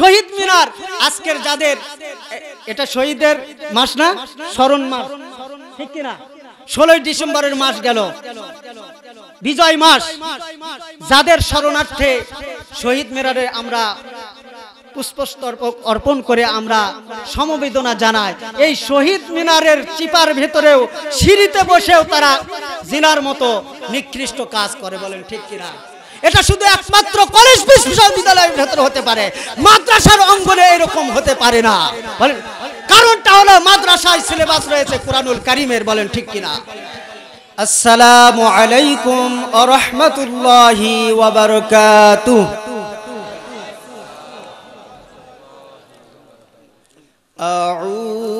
শহীদ মিনার আজকের যাদের এটা শহীদের মাস না স্মরণ মাস ঠিক কিনা ষোলোই ডিসেম্বরের মাস গেল বিজয় মাস যাদের শরণার্থে শহীদ মিনারে আমরা পুষ্পস্তর্পক অর্পণ করে আমরা সমবেদনা জানাই এই শহীদ মিনারের চিপার ভেতরেও সিঁড়িতে বসেও তারা জিনার মতো নিকৃষ্ট কাজ করে বলেন ঠিক কিনা এটা শুধু একমাত্র কলেজ বিশ্ববিদ্যালয়ের ভেতরে হতে পারে মাদ্রাসার অঙ্গনে এরকম হতে পারে না বলেন কারণটা হলো মাদ্রাসায় সিলেবাস রয়েছে কোরআনুল করিমের বলেন ঠিক কিনা আসসালামু আলাইকুম আরহামতুল্লাহি ওয়াবারাকাতু আউযু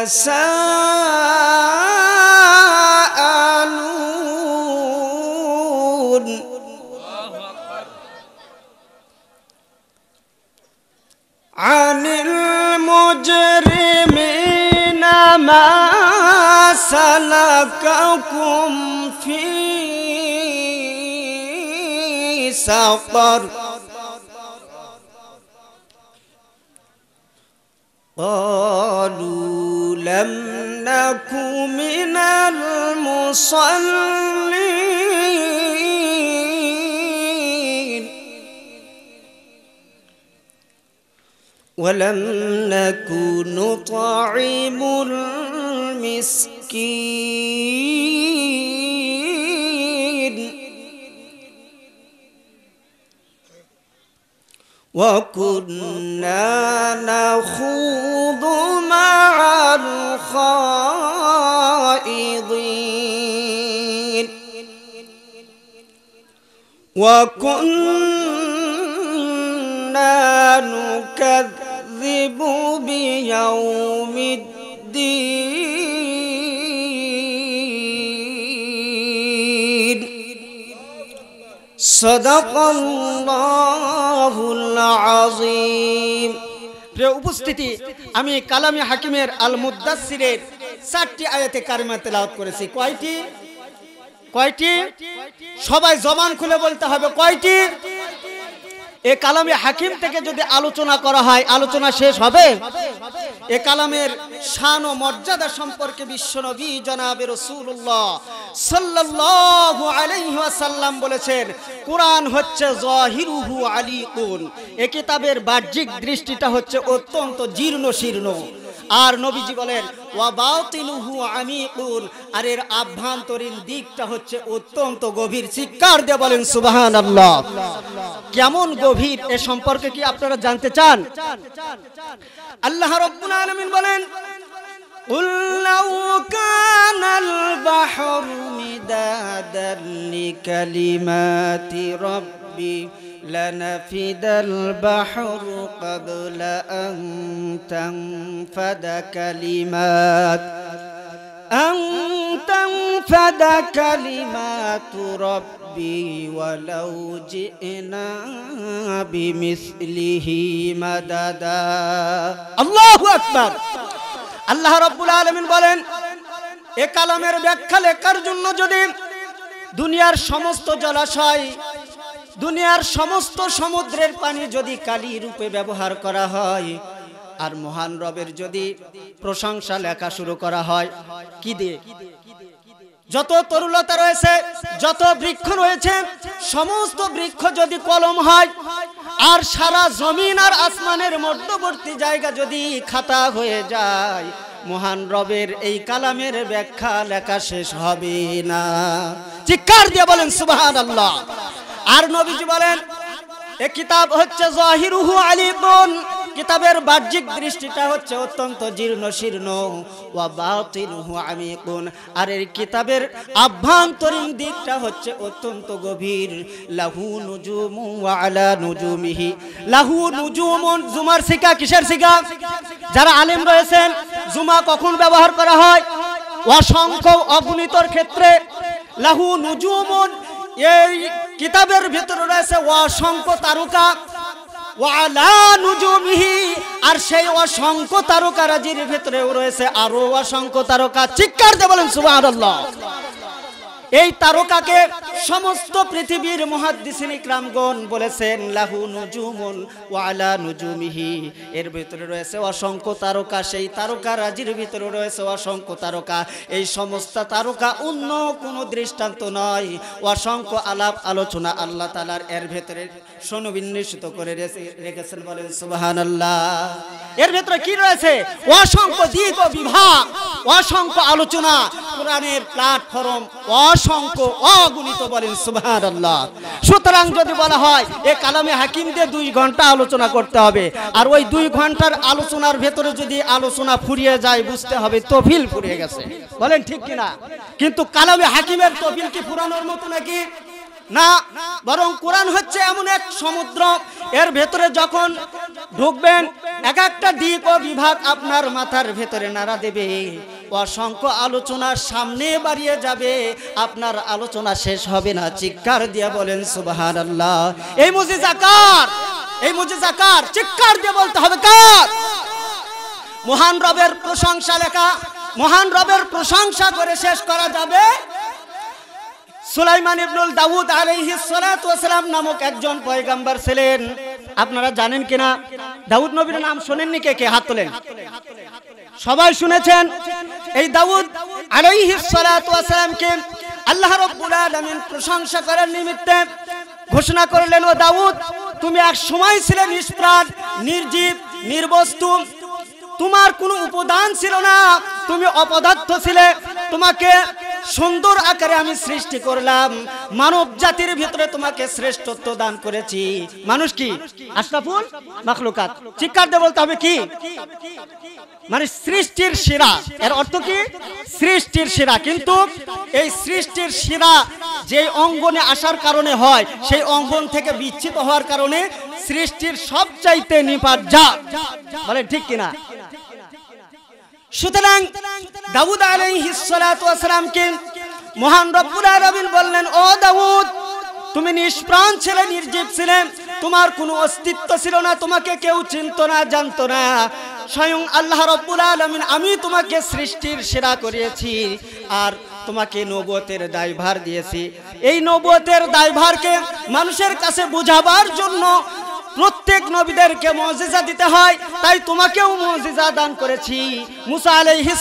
يتساءلون عن المجرمين ما سلككم في سفر قالوا لم نك من المصلين ولم نك نطعم المسكين وكنا نخوض مع الخائضين وكنا نكذب بيوم الدين صدق الله উপস্থিতি আমি কালামী হাকিমের আল মুদাসিরের চারটি আয়াতে কারিমা তেলাওয়াত করেছি কয়টি কয়টি সবাই জবান খুলে বলতে হবে কয়টি এ কালামে হাকিম থেকে যদি আলোচনা করা হয় আলোচনা শেষ হবে এ কালামের শান ও মর্যাদা সম্পর্কে নবী জনাবে রসুল্লাহ সাল্লাল্লাহু আলাইহি ওয়াসাল্লাম বলেছেন কোরআন হচ্ছে আলী আলিকুন এ কিতাবের বাহ্যিক দৃষ্টিটা হচ্ছে অত্যন্ত জীর্ণ শীর্ণ আর নবীজি বলেন ওয়াবাউতিনুহু আমিকুন আর এর আভ্যন্তরীণ দিকটা হচ্ছে অত্যন্ত গভীর শিকার দিয়ে বলেন সুবহানাল্লাহ কেমন গভীর এ সম্পর্কে কি আপনারা জানতে চান আল্লাহ রাব্বুল আলামিন বলেন البحر مدادا لكلمات ربي لنفد البحر قبل أن تنفد كلمات أن تنفد كلمات ربي ولو جئنا بمثله مددا الله أكبر الله رب العالمين বলেন এ কালামের ব্যাখ্যা লেখার জন্য যদি দুনিয়ার সমস্ত জলাশয় দুনিয়ার সমস্ত সমুদ্রের পানি যদি কালি রূপে ব্যবহার করা হয় আর মহান রবের যদি প্রশংসা লেখা শুরু করা হয় কি দিয়ে যত তরুলতা রয়েছে যত বৃক্ষ রয়েছে সমস্ত বৃক্ষ যদি কলম হয় আর সারা জমিন আর আসমানের মধ্যবর্তী জায়গা যদি খাতা হয়ে যায় মহান রবের এই কালামের ব্যাখ্যা লেখা শেষ হবে না চিৎকার দিয়ে বলেন সুবাহ আল্লাহ আর নবীজি বলেন এ কিতাব হচ্ছে জাহিরুহু আলিমুন কিতাবের বাহ্যিক দৃষ্টিটা হচ্ছে অত্যন্ত জীর্ণ শীর্ণ ওয়া বাতিনুহু আমিকুন আর এই কিতাবের আভ্যন্তরীণ দিকটা হচ্ছে অত্যন্ত গভীর লাহু নুজুমু ওয়া আলা নুজুমিহি লাহু নুজুমুন জুমার শিকা কিসের শিকা যারা আলেম রয়েছেন জুমা কখন ব্যবহার করা হয় অসংখ্য অগণিতর ক্ষেত্রে লাহু নুজুমুন এই কিতাবের ভিতরে রয়েছে অসংখ্য তারকা আর সেই অসংখ্য তারকা রাজির ভিতরেও রয়েছে আরো অসংখ্য তারকা চিৎকার দিয়ে বলেন সুবাহ এই তারকাকে সমস্ত পৃথিবীর মহাদ্দিসিন ইকরামগণ বলেছেন লাহু নুজুমুন ওয়ালা নুজুমিহি এর ভিতরে রয়েছে অসংখ্য তারকা সেই তারকা রাজির ভিতরে রয়েছে অসংখ্য তারকা এই সমস্ত তারকা অন্য কোনো দৃষ্টান্ত নয় অসংখ্য আলাপ আলোচনা আল্লাহ তালার এর ভেতরে সনবিন্যসিত করে রেখেছেন বলেন সুবহানাল্লাহ এর ভেতরে কি রয়েছে অসংখ্য দিক বিভাগ অসংখ্য আলোচনা কোরআনের প্ল্যাটফর্ম অসংখ্য অগুণিত বলেন সুবাহান আল্লাহ সুতরাং যদি বলা হয় এ কালামে হাকিম দুই ঘন্টা আলোচনা করতে হবে আর ওই দুই ঘন্টার আলোচনার ভেতরে যদি আলোচনা ফুরিয়ে যায় বুঝতে হবে তফিল ফুরিয়ে গেছে বলেন ঠিক কিনা কিন্তু কালামে হাকিমের তফিল কি ফুরানোর মতো নাকি না বরং কোরআন হচ্ছে এমন এক সমুদ্র এর ভেতরে যখন ঢুকবেন এক একটা দ্বীপ ও বিভাগ আপনার মাথার ভেতরে নাড়া দেবে অসংখ্য আলোচনার সামনে বাড়িয়ে যাবে আপনার আলোচনা শেষ হবে না চিৎকার দিয়ে বলেন সুবাহান আল্লাহ এই মুজি কার এই মুজি কার চিৎকার দিয়ে বলতে হবে কার মহান রবের প্রশংসা লেখা মহান রবের প্রশংসা করে শেষ করা যাবে সুলাইমান ইবনুল দাউদ আলহি সালাম নামক একজন পয়গাম্বার ছিলেন আপনারা জানেন কিনা দাউদ নবীর নাম শোনেননি কে কে হাত তোলেন সবাই শুনেছেন এই দাউদ আলহি সালামকে আল্লাহ রব্বুল আলমিন প্রশংসা করার নিমিত্তে ঘোষণা করলেন ও দাউদ তুমি এক সময় ছিলে নিষ্প্রাণ নির্জীব নির্বস্তু তোমার কোনো উপাদান ছিল না তুমি অপদার্থ ছিলে তোমাকে সুন্দর আকারে আমি সৃষ্টি করলাম মানব জাতির ভিতরে তোমাকে শ্রেষ্ঠত্ব দান করেছি মানুষ কি আশরাফুল মাখলুকাত চিৎকারতে বলতে হবে কি মানে সৃষ্টির শিরা এর অর্থ কি সৃষ্টির শিরা কিন্তু এই সৃষ্টির শিরা যে অঙ্গনে আসার কারণে হয় সেই অঙ্গন থেকে বিচ্ছিত হওয়ার কারণে সৃষ্টির সবচাইতে নিপাত যা বলে ঠিক কিনা সুতরাং দাউদ আলহিসামকে মহান রব্বুল আলমিন বললেন ও দাউদ তুমি নিষ্প্রাণ ছিলে নির্জীব ছিলে তোমার কোনো অস্তিত্ব ছিল না তোমাকে কেউ চিনত না জানত না স্বয়ং আল্লাহ রব্বুল আলমিন আমি তোমাকে সৃষ্টির সেরা করিয়েছি আর তোমাকে নবতের দায়ভার দিয়েছি এই নবতের দায়ভারকে মানুষের কাছে বোঝাবার জন্য প্রত্যেক নবীদেরকে মজিজা দিতে হয় তাই তোমাকেও মজিজা দান করেছি মুসা আলাইহি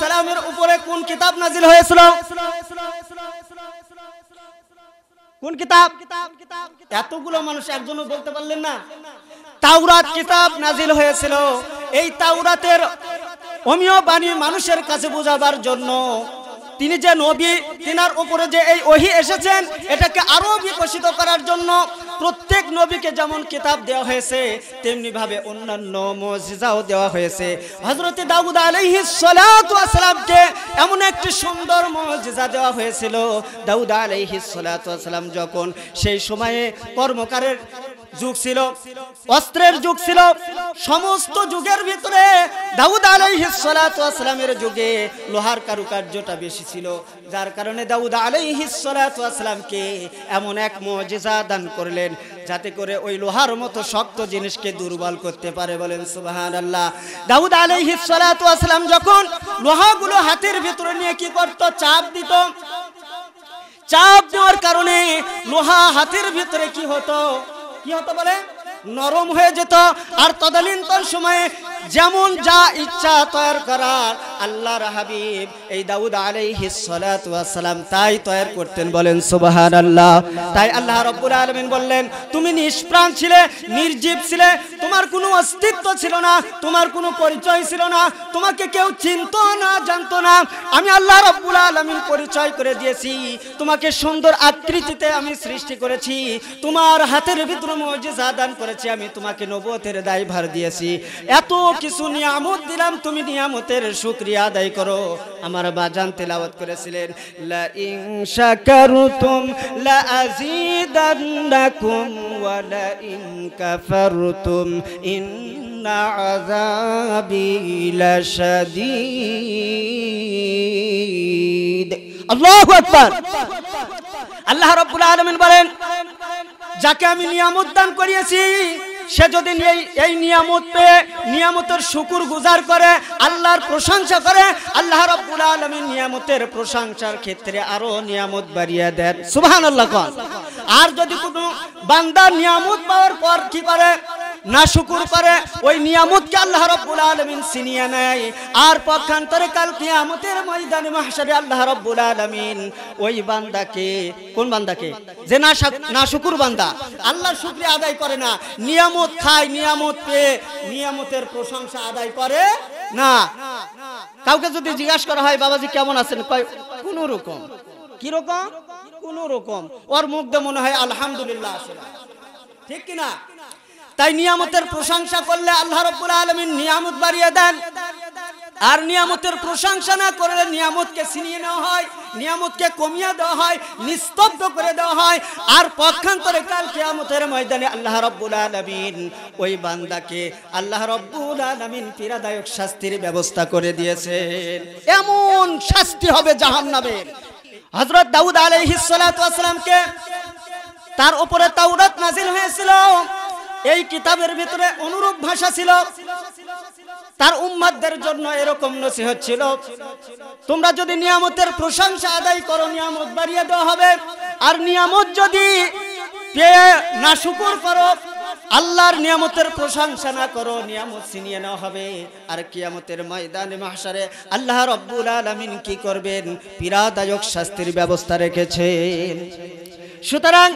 সালামের উপরে কোন কিতাব নাজিল হয়েছিল কোন কিতাব এতগুলো মানুষ একজনও বলতে পারলেন না তাওরাত কিতাব নাজিল হয়েছিল এই তাওরাতের অমীয় বাণী মানুষের কাছে বোঝাবার জন্য তিনি যে নবী তিনার উপরে যে এই ওহি এসেছেন এটাকে আরও বিকশিত করার জন্য প্রত্যেক নবীকে যেমন কিতাব দেওয়া হয়েছে তেমনিভাবে অন্যান্য মজিজাও দেওয়া হয়েছে হজরত দাউদ আলহি সালাতামকে এমন একটি সুন্দর মজিজা দেওয়া হয়েছিল দাউদ আলহি সালাতাম যখন সেই সময়ে কর্মকারের যুগ ছিল অস্ত্রের যুগ ছিল সমস্ত যুগের ভিতরে দাউদ আলাইহিসালামের যুগে লোহার কারুকার্যটা বেশি ছিল যার কারণে দাউদ আলাইহিসালামকে এমন এক মজেজা দান করলেন যাতে করে ওই লোহার মতো শক্ত জিনিসকে দুর্বল করতে পারে বলেন সুবাহান আল্লাহ দাউদ আলাইহিসালাম যখন লোহাগুলো হাতের ভিতরে নিয়ে কি করত চাপ দিত চাপ দেওয়ার কারণে লোহা হাতের ভিতরে কি হতো কি হতো বলে নরম হয়ে যেত আর তদানীন্তন সময়ে যেমন যা ইচ্ছা তৈর করার আল্লাহর হাবিব এই দাউদ সালাম তাই তৈর করতেন বলেন সুবাহান আল্লাহ তাই আল্লাহ রব্বুল আলমিন বললেন তুমি নিষ্প্রাণ ছিলে নির্জীব ছিলে তোমার কোনো অস্তিত্ব ছিল না তোমার কোনো পরিচয় ছিল না তোমাকে কেউ চিনত না জানতো না আমি আল্লাহ রব্বুল আলমিন পরিচয় করে দিয়েছি তোমাকে সুন্দর আকৃতিতে আমি সৃষ্টি করেছি তোমার হাতের ভিতর মজিজা দান করেছি আমি তোমাকে নবতের দায়ভার দিয়েছি এত কিছু নিয়ামত দিলাম তুমি নিয়ামতের শুক্রিয়া আদায় করো আমার বাজান তেলাওয়াত করেছিলেন লা ইন শাকারতুম লা আযীদান্নাকুম ওয়া লা ইন কাফারতুম ইন্না আযাবি লাশাদীদ আল্লাহু আকবার আল্লাহ রাব্বুল আলামিন বলেন যাকে আমি নিয়ামত দান করিয়েছি সে যদি এই নিয়ামত পেয়ে নিয়ামতের শুকুর গুজার করে আল্লাহর প্রশংসা করে আল্লাহ রব্বুল আলমী নিয়ামতের প্রশংসার ক্ষেত্রে আরো নিয়ামত বাড়িয়ে দেন সুবাহ আর যদি কোনো বান্দা নিয়ামত পাওয়ার পর কি করে না শুকুর করে ওই নিয়ামতকে আল্লাহ রব্বুল আলমিন ছিনিয়ে নেয় আর পক্ষান্তরে কাল কিয়ামতের ময়দানে মাহসারে আল্লাহ রব্বুল আলমিন ওই বান্দাকে কোন বান্দাকে যে না না শুকুর বান্দা আল্লাহ শুক্রিয়া আদায় করে না নিয়ামত খায় নিয়ামত পেয়ে নিয়ামতের প্রশংসা আদায় করে না কাউকে যদি জিজ্ঞাসা করা হয় বাবাজি কেমন আছেন কোন রকম কিরকম কোন রকম ওর দিয়ে মনে হয় আলহামদুলিল্লাহ আছে ঠিক কিনা তাই নিয়ামতের প্রশংসা করলে আল্লাহ রব্বুল আলমিন নিয়ামত বাড়িয়ে দেন আর নিয়ামতের প্রশংসা না করলে নিয়ামতকে ছিনিয়ে নেওয়া হয় নিয়ামতকে কমিয়ে দেওয়া হয় নিস্তব্ধ করে দেওয়া হয় আর পক্ষান্তরে কাল কেয়ামতের ময়দানে আল্লাহ রব্বুল আলমিন ওই বান্দাকে আল্লাহ রব্বুল আলমিন পীড়াদায়ক শাস্তির ব্যবস্থা করে দিয়েছেন এমন শাস্তি হবে জাহান নামের হজরত দাউদ আলহিসামকে তার উপরে তাওরাত নাজিল হয়েছিল এই কিতাবের ভিতরে অনুরূপ ভাষা ছিল তার উম্মাদের জন্য এরকম নসিহত ছিল তোমরা যদি নিয়ামতের প্রশংসা আদায় করো নিয়ামত বাড়িয়ে দেওয়া হবে আর নিয়ামত যদি না শুকুর করো আল্লাহর নিয়ামতের প্রশংসা না করো নিয়ামত ছিনিয়ে নেওয়া হবে আর কিয়ামতের ময়দানে মাসারে আল্লাহ রব্বুল আলমিন কি করবেন পীড়াদায়ক শাস্তির ব্যবস্থা রেখেছেন সুতরাং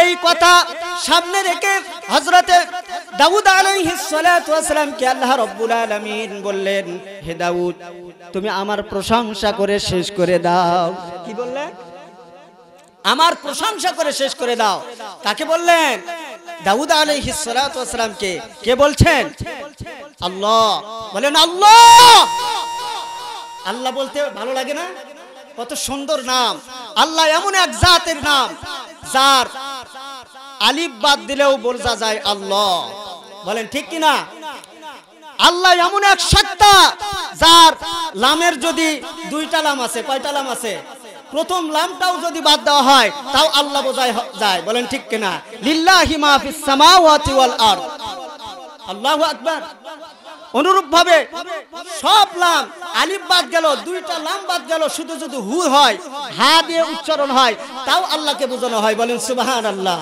এই কথা সামনে রেখে হজরতে দাউদ আলহিসামকে আল্লাহ রব্বুল আলমিন বললেন হে দাউদ তুমি আমার প্রশংসা করে শেষ করে দাও কি বললেন আমার প্রশংসা করে শেষ করে দাও তাকে বললেন দাউদ আলহিসামকে কে বলছেন আল্লাহ বলেন আল্লাহ আল্লাহ বলতে ভালো লাগে না কত সুন্দর নাম আল্লাহ এমন এক জাতের নাম যার আলিফ বাদ দিলেও বোঝা যায় আল্লাহ বলেন ঠিক কিনা আল্লাহ এমন এক সত্তা যার লামের যদি দুইটা লাম আছে কয়টা লাম আছে প্রথম লামটাও যদি বাদ দেওয়া হয় তাও আল্লাহ বোঝায় যায় বলেন ঠিক কিনা লিল্লাহি মা ফিস সামাওয়াতি ওয়াল আরদ আল্লাহু আকবার অনুরূপভাবে সব লাম আলিফ বাদ গেল দুইটা লাম বাদ গেল শুধু শুধু হু হয় হা দিয়ে উচ্চারণ হয় তাও আল্লাহকে বোঝানো হয় বলেন সুবাহান আল্লাহ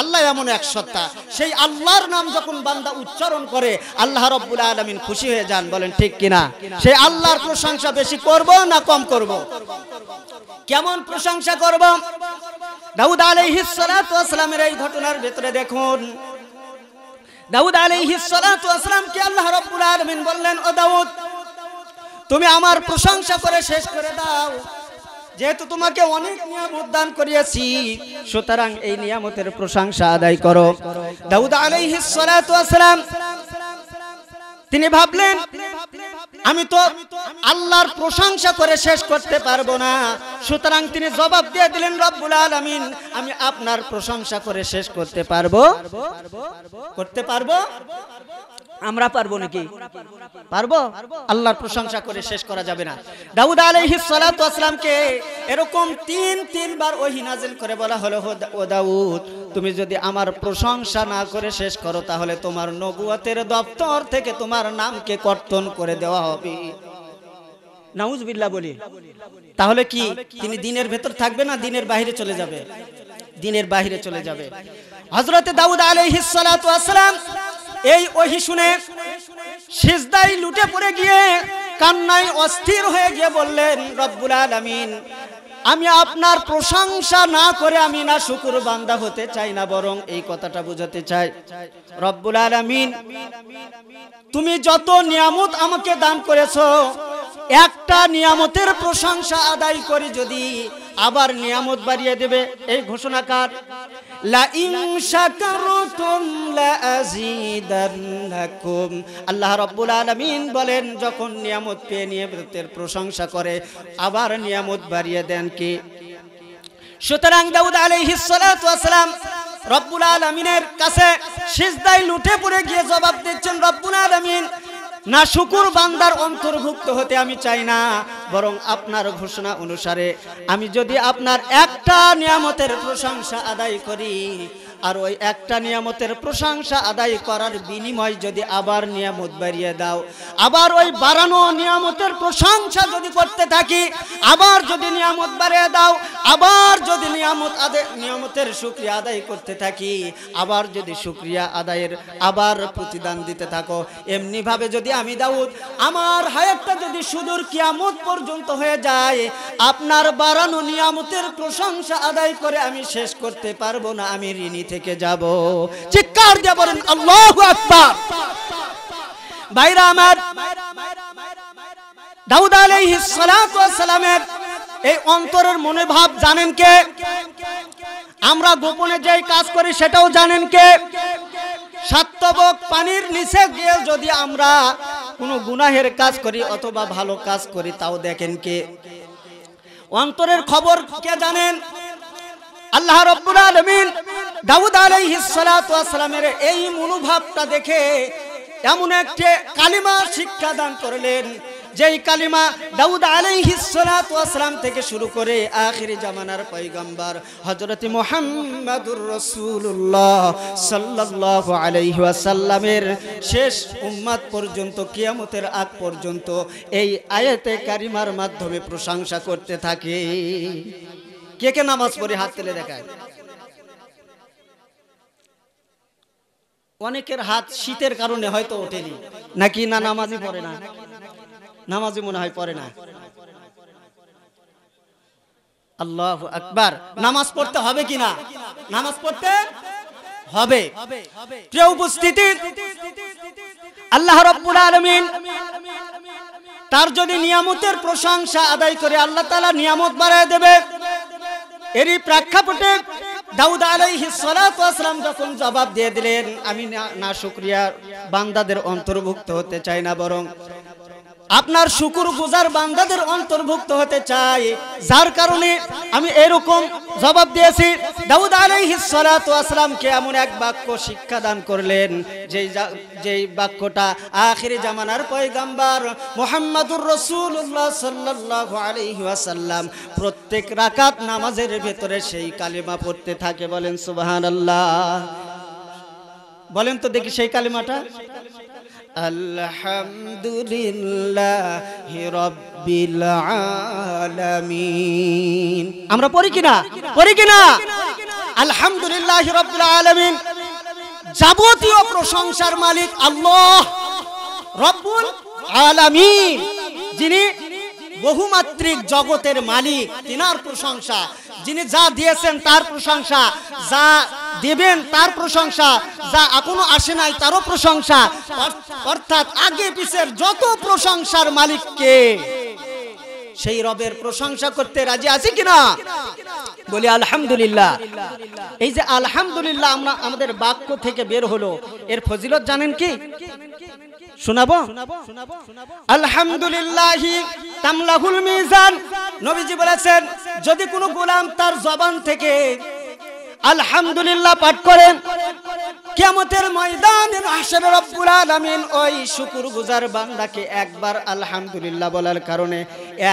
আল্লাহ এমন এক সত্তা সেই আল্লাহর নাম যখন বান্দা উচ্চারণ করে আল্লাহ রব্বুল আলমিন খুশি হয়ে যান বলেন ঠিক কিনা সেই আল্লাহর প্রশংসা বেশি করব না কম করব। কেমন প্রশংসা করব দাউদ আলহিসের এই ঘটনার ভেতরে দেখুন দাউদ আলাইহিসসালামকে আল্লাহ রাব্বুল আলামিন বললেন ও দাউদ তুমি আমার প্রশংসা করে শেষ করে দাও যেহেতু তোমাকে অনেক নিয়ামত দান করিয়েছি সুতরাং এই নিয়ামতের প্রশংসা আদায় করো দাউদ আলাইহিসসালাম তিনি ভাবলেন আমি তো আল্লাহর প্রশংসা করে শেষ করতে পারবো না সুতরাং তিনি জবাব দিয়ে দিলেন রব্বুল আলামিন আমি আপনার প্রশংসা করে শেষ করতে পারবো করতে পারবো আমরা পারবো নাকি পারবো আল্লাহর প্রশংসা করে শেষ করা যাবে না দাউদ আলাইহিস সালাতু আসলামকে এরকম তিন তিনবার ওহি নাজিল করে বলা হলো ও দাউদ তুমি যদি আমার প্রশংসা না করে শেষ করো তাহলে তোমার নবুয়তের দপ্তর থেকে তোমার নামকে কর্তন করে দেওয়া হবে নাউজবিল্লা বলি তাহলে কি তিনি দিনের ভেতর থাকবে না দিনের বাহিরে চলে যাবে দিনের বাহিরে চলে যাবে হজরতে দাউদ আলাইহিস সালাতু আসলাম এই ওহি শুনে সিজদাই লুটে পড়ে গিয়ে কান্নায় অস্থির হয়ে গিয়ে বললেন রব্বুল আলমিন আমি আপনার প্রশংসা না করে আমি না শুকুর বান্দা হতে চাই না বরং এই কথাটা বোঝাতে চাই রব্বুল আলামিন তুমি যত নিয়ামত আমাকে দান করেছ একটা নিয়ামতের প্রশংসা আদায় করে যদি আবার নিয়ামত বাড়িয়ে দেবে এই ঘোষণাকার আল্লাহ রব্বুল আলমিন বলেন যখন নিয়ামত পেয়ে নিয়ামতের প্রশংসা করে আবার নিয়ামত বাড়িয়ে দেন কে সুতরাং দাউদ আলাইহিসালাম রব্বুল আলমিনের কাছে সিজদায় লুটে পড়ে গিয়ে জবাব দিচ্ছেন রব্বুল আলমিন না শুকুর বান্দার অন্তর্ভুক্ত হতে আমি চাই না বরং আপনার ঘোষণা অনুসারে আমি যদি আপনার একটা নিয়ামতের প্রশংসা আদায় করি আর ওই একটা নিয়ামতের প্রশংসা আদায় করার বিনিময় যদি আবার নিয়ামত বাড়িয়ে দাও আবার ওই বাড়ানো নিয়ামতের প্রশংসা যদি করতে থাকি আবার যদি নিয়ামত বাড়িয়ে দাও আবার যদি নিয়ামত আদায় নিয়ামতের শুক্রিয়া আদায় করতে থাকি আবার যদি শুক্রিয়া আদায়ের আবার প্রতিদান দিতে থাকো এমনিভাবে যদি আমি দাউদ আমার হায়াতটা যদি সুদূর কিয়ামত পর্যন্ত হয়ে যায় আপনার বাড়ানো নিয়ামতের প্রশংসা আদায় করে আমি শেষ করতে পারবো না আমি ঋণী থেকে যাব চিৎকার দিয়ে বলেন আল্লাহ আকবার ভাইরা আমার দাউদ আলাইহিস সালাতু ওয়াস সালামের এই অন্তরের মনে ভাব জানেন কে আমরা গোপনে যে কাজ করি সেটাও জানেন কে সত্যবক পানির নিচে গিয়ে যদি আমরা কোনো গুনাহের কাজ করি অথবা ভালো কাজ করি তাও দেখেন কে অন্তরের খবর কে জানেন আল্লাহ রব্বুল আলমিন দাউদ আলাইহিস সালামের এই মনোভাবটা দেখে এমন একটি কালিমা শিক্ষা দান করলেন যেই কালিমা দাউদ আলাইহিসালাম থেকে শুরু করে আখিরি জামানার পৈগম্বর হজরত মোহাম্মদুর রসুল্লাহ সাল্লাহ আলাইহাসাল্লামের শেষ উম্মাদ পর্যন্ত কিয়ামতের আগ পর্যন্ত এই আয়াতে কারিমার মাধ্যমে প্রশংসা করতে থাকে কে কে নামাজ পড়ে হাত তুলে দেখায় অনেকের হাত শীতের কারণে হয়তো ওঠেনি নাকি না নামাজি পড়ে না নামাজি মনে হয় পড়ে না আল্লাহ আকবার নামাজ পড়তে হবে কি না নামাজ পড়তে হবে প্রিয় উপস্থিতি আল্লাহ রব্বুল আলামিন তার যদি নিয়ামতের প্রশংসা আদায় করে আল্লাহ তাআলা নিয়ামত বাড়ায় দেবে এরই প্রেক্ষাপটে দাউদ আলাইহি সালাম যখন জবাব দিয়ে দিলেন আমি না শুক্রিয়া বান্দাদের অন্তর্ভুক্ত হতে চাই না বরং আপনার শুকুর গুজার বান্দাদের অন্তর্ভুক্ত হতে চাই যার কারণে আমি এরকম জবাব দিয়েছি দাউদ আলাইহিসালামকে এমন এক বাক্য শিক্ষা দান করলেন যেই যেই বাক্যটা আখিরি জামানার পয়গাম্বার মোহাম্মদুর রসুল্লাহ সাল্লাহ আলহিহাসাল্লাম প্রত্যেক রাকাত নামাজের ভেতরে সেই কালিমা পড়তে থাকে বলেন সুবাহান আল্লাহ বলেন তো দেখি সেই কালিমাটা আলামিন আমরা পড়ি কিনা পড়ি কিনা আলহামদুলিল্লাহ রব্বুল আলামিন যাবতীয় প্রশংসার মালিক আল্লাহ রব্বুল আলামিন যিনি বহুমাত্রিক জগতের মালিক তিনার প্রশংসা যিনি যা দিয়েছেন তার প্রশংসা যা দেবেন তার প্রশংসা যা এখনো আসে নাই তারও প্রশংসা অর্থাৎ আগে পিছের যত প্রশংসার মালিককে সেই রবের প্রশংসা করতে রাজি আছে কিনা বলি আলহামদুলিল্লাহ এই যে আলহামদুলিল্লাহ আমরা আমাদের বাক্য থেকে বের হলো এর ফজিলত জানেন কি শোনাবো আলহামদুলিল্লাহ তামলাহুল মিজান নবীজি বলেছেন যদি কোনো গোলাম তার জবান থেকে আলহামদুলিল্লাহ পাঠ করেন কেমতের ময়দান ওই শুকুর গুজার বান্দাকে একবার আলহামদুলিল্লাহ বলার কারণে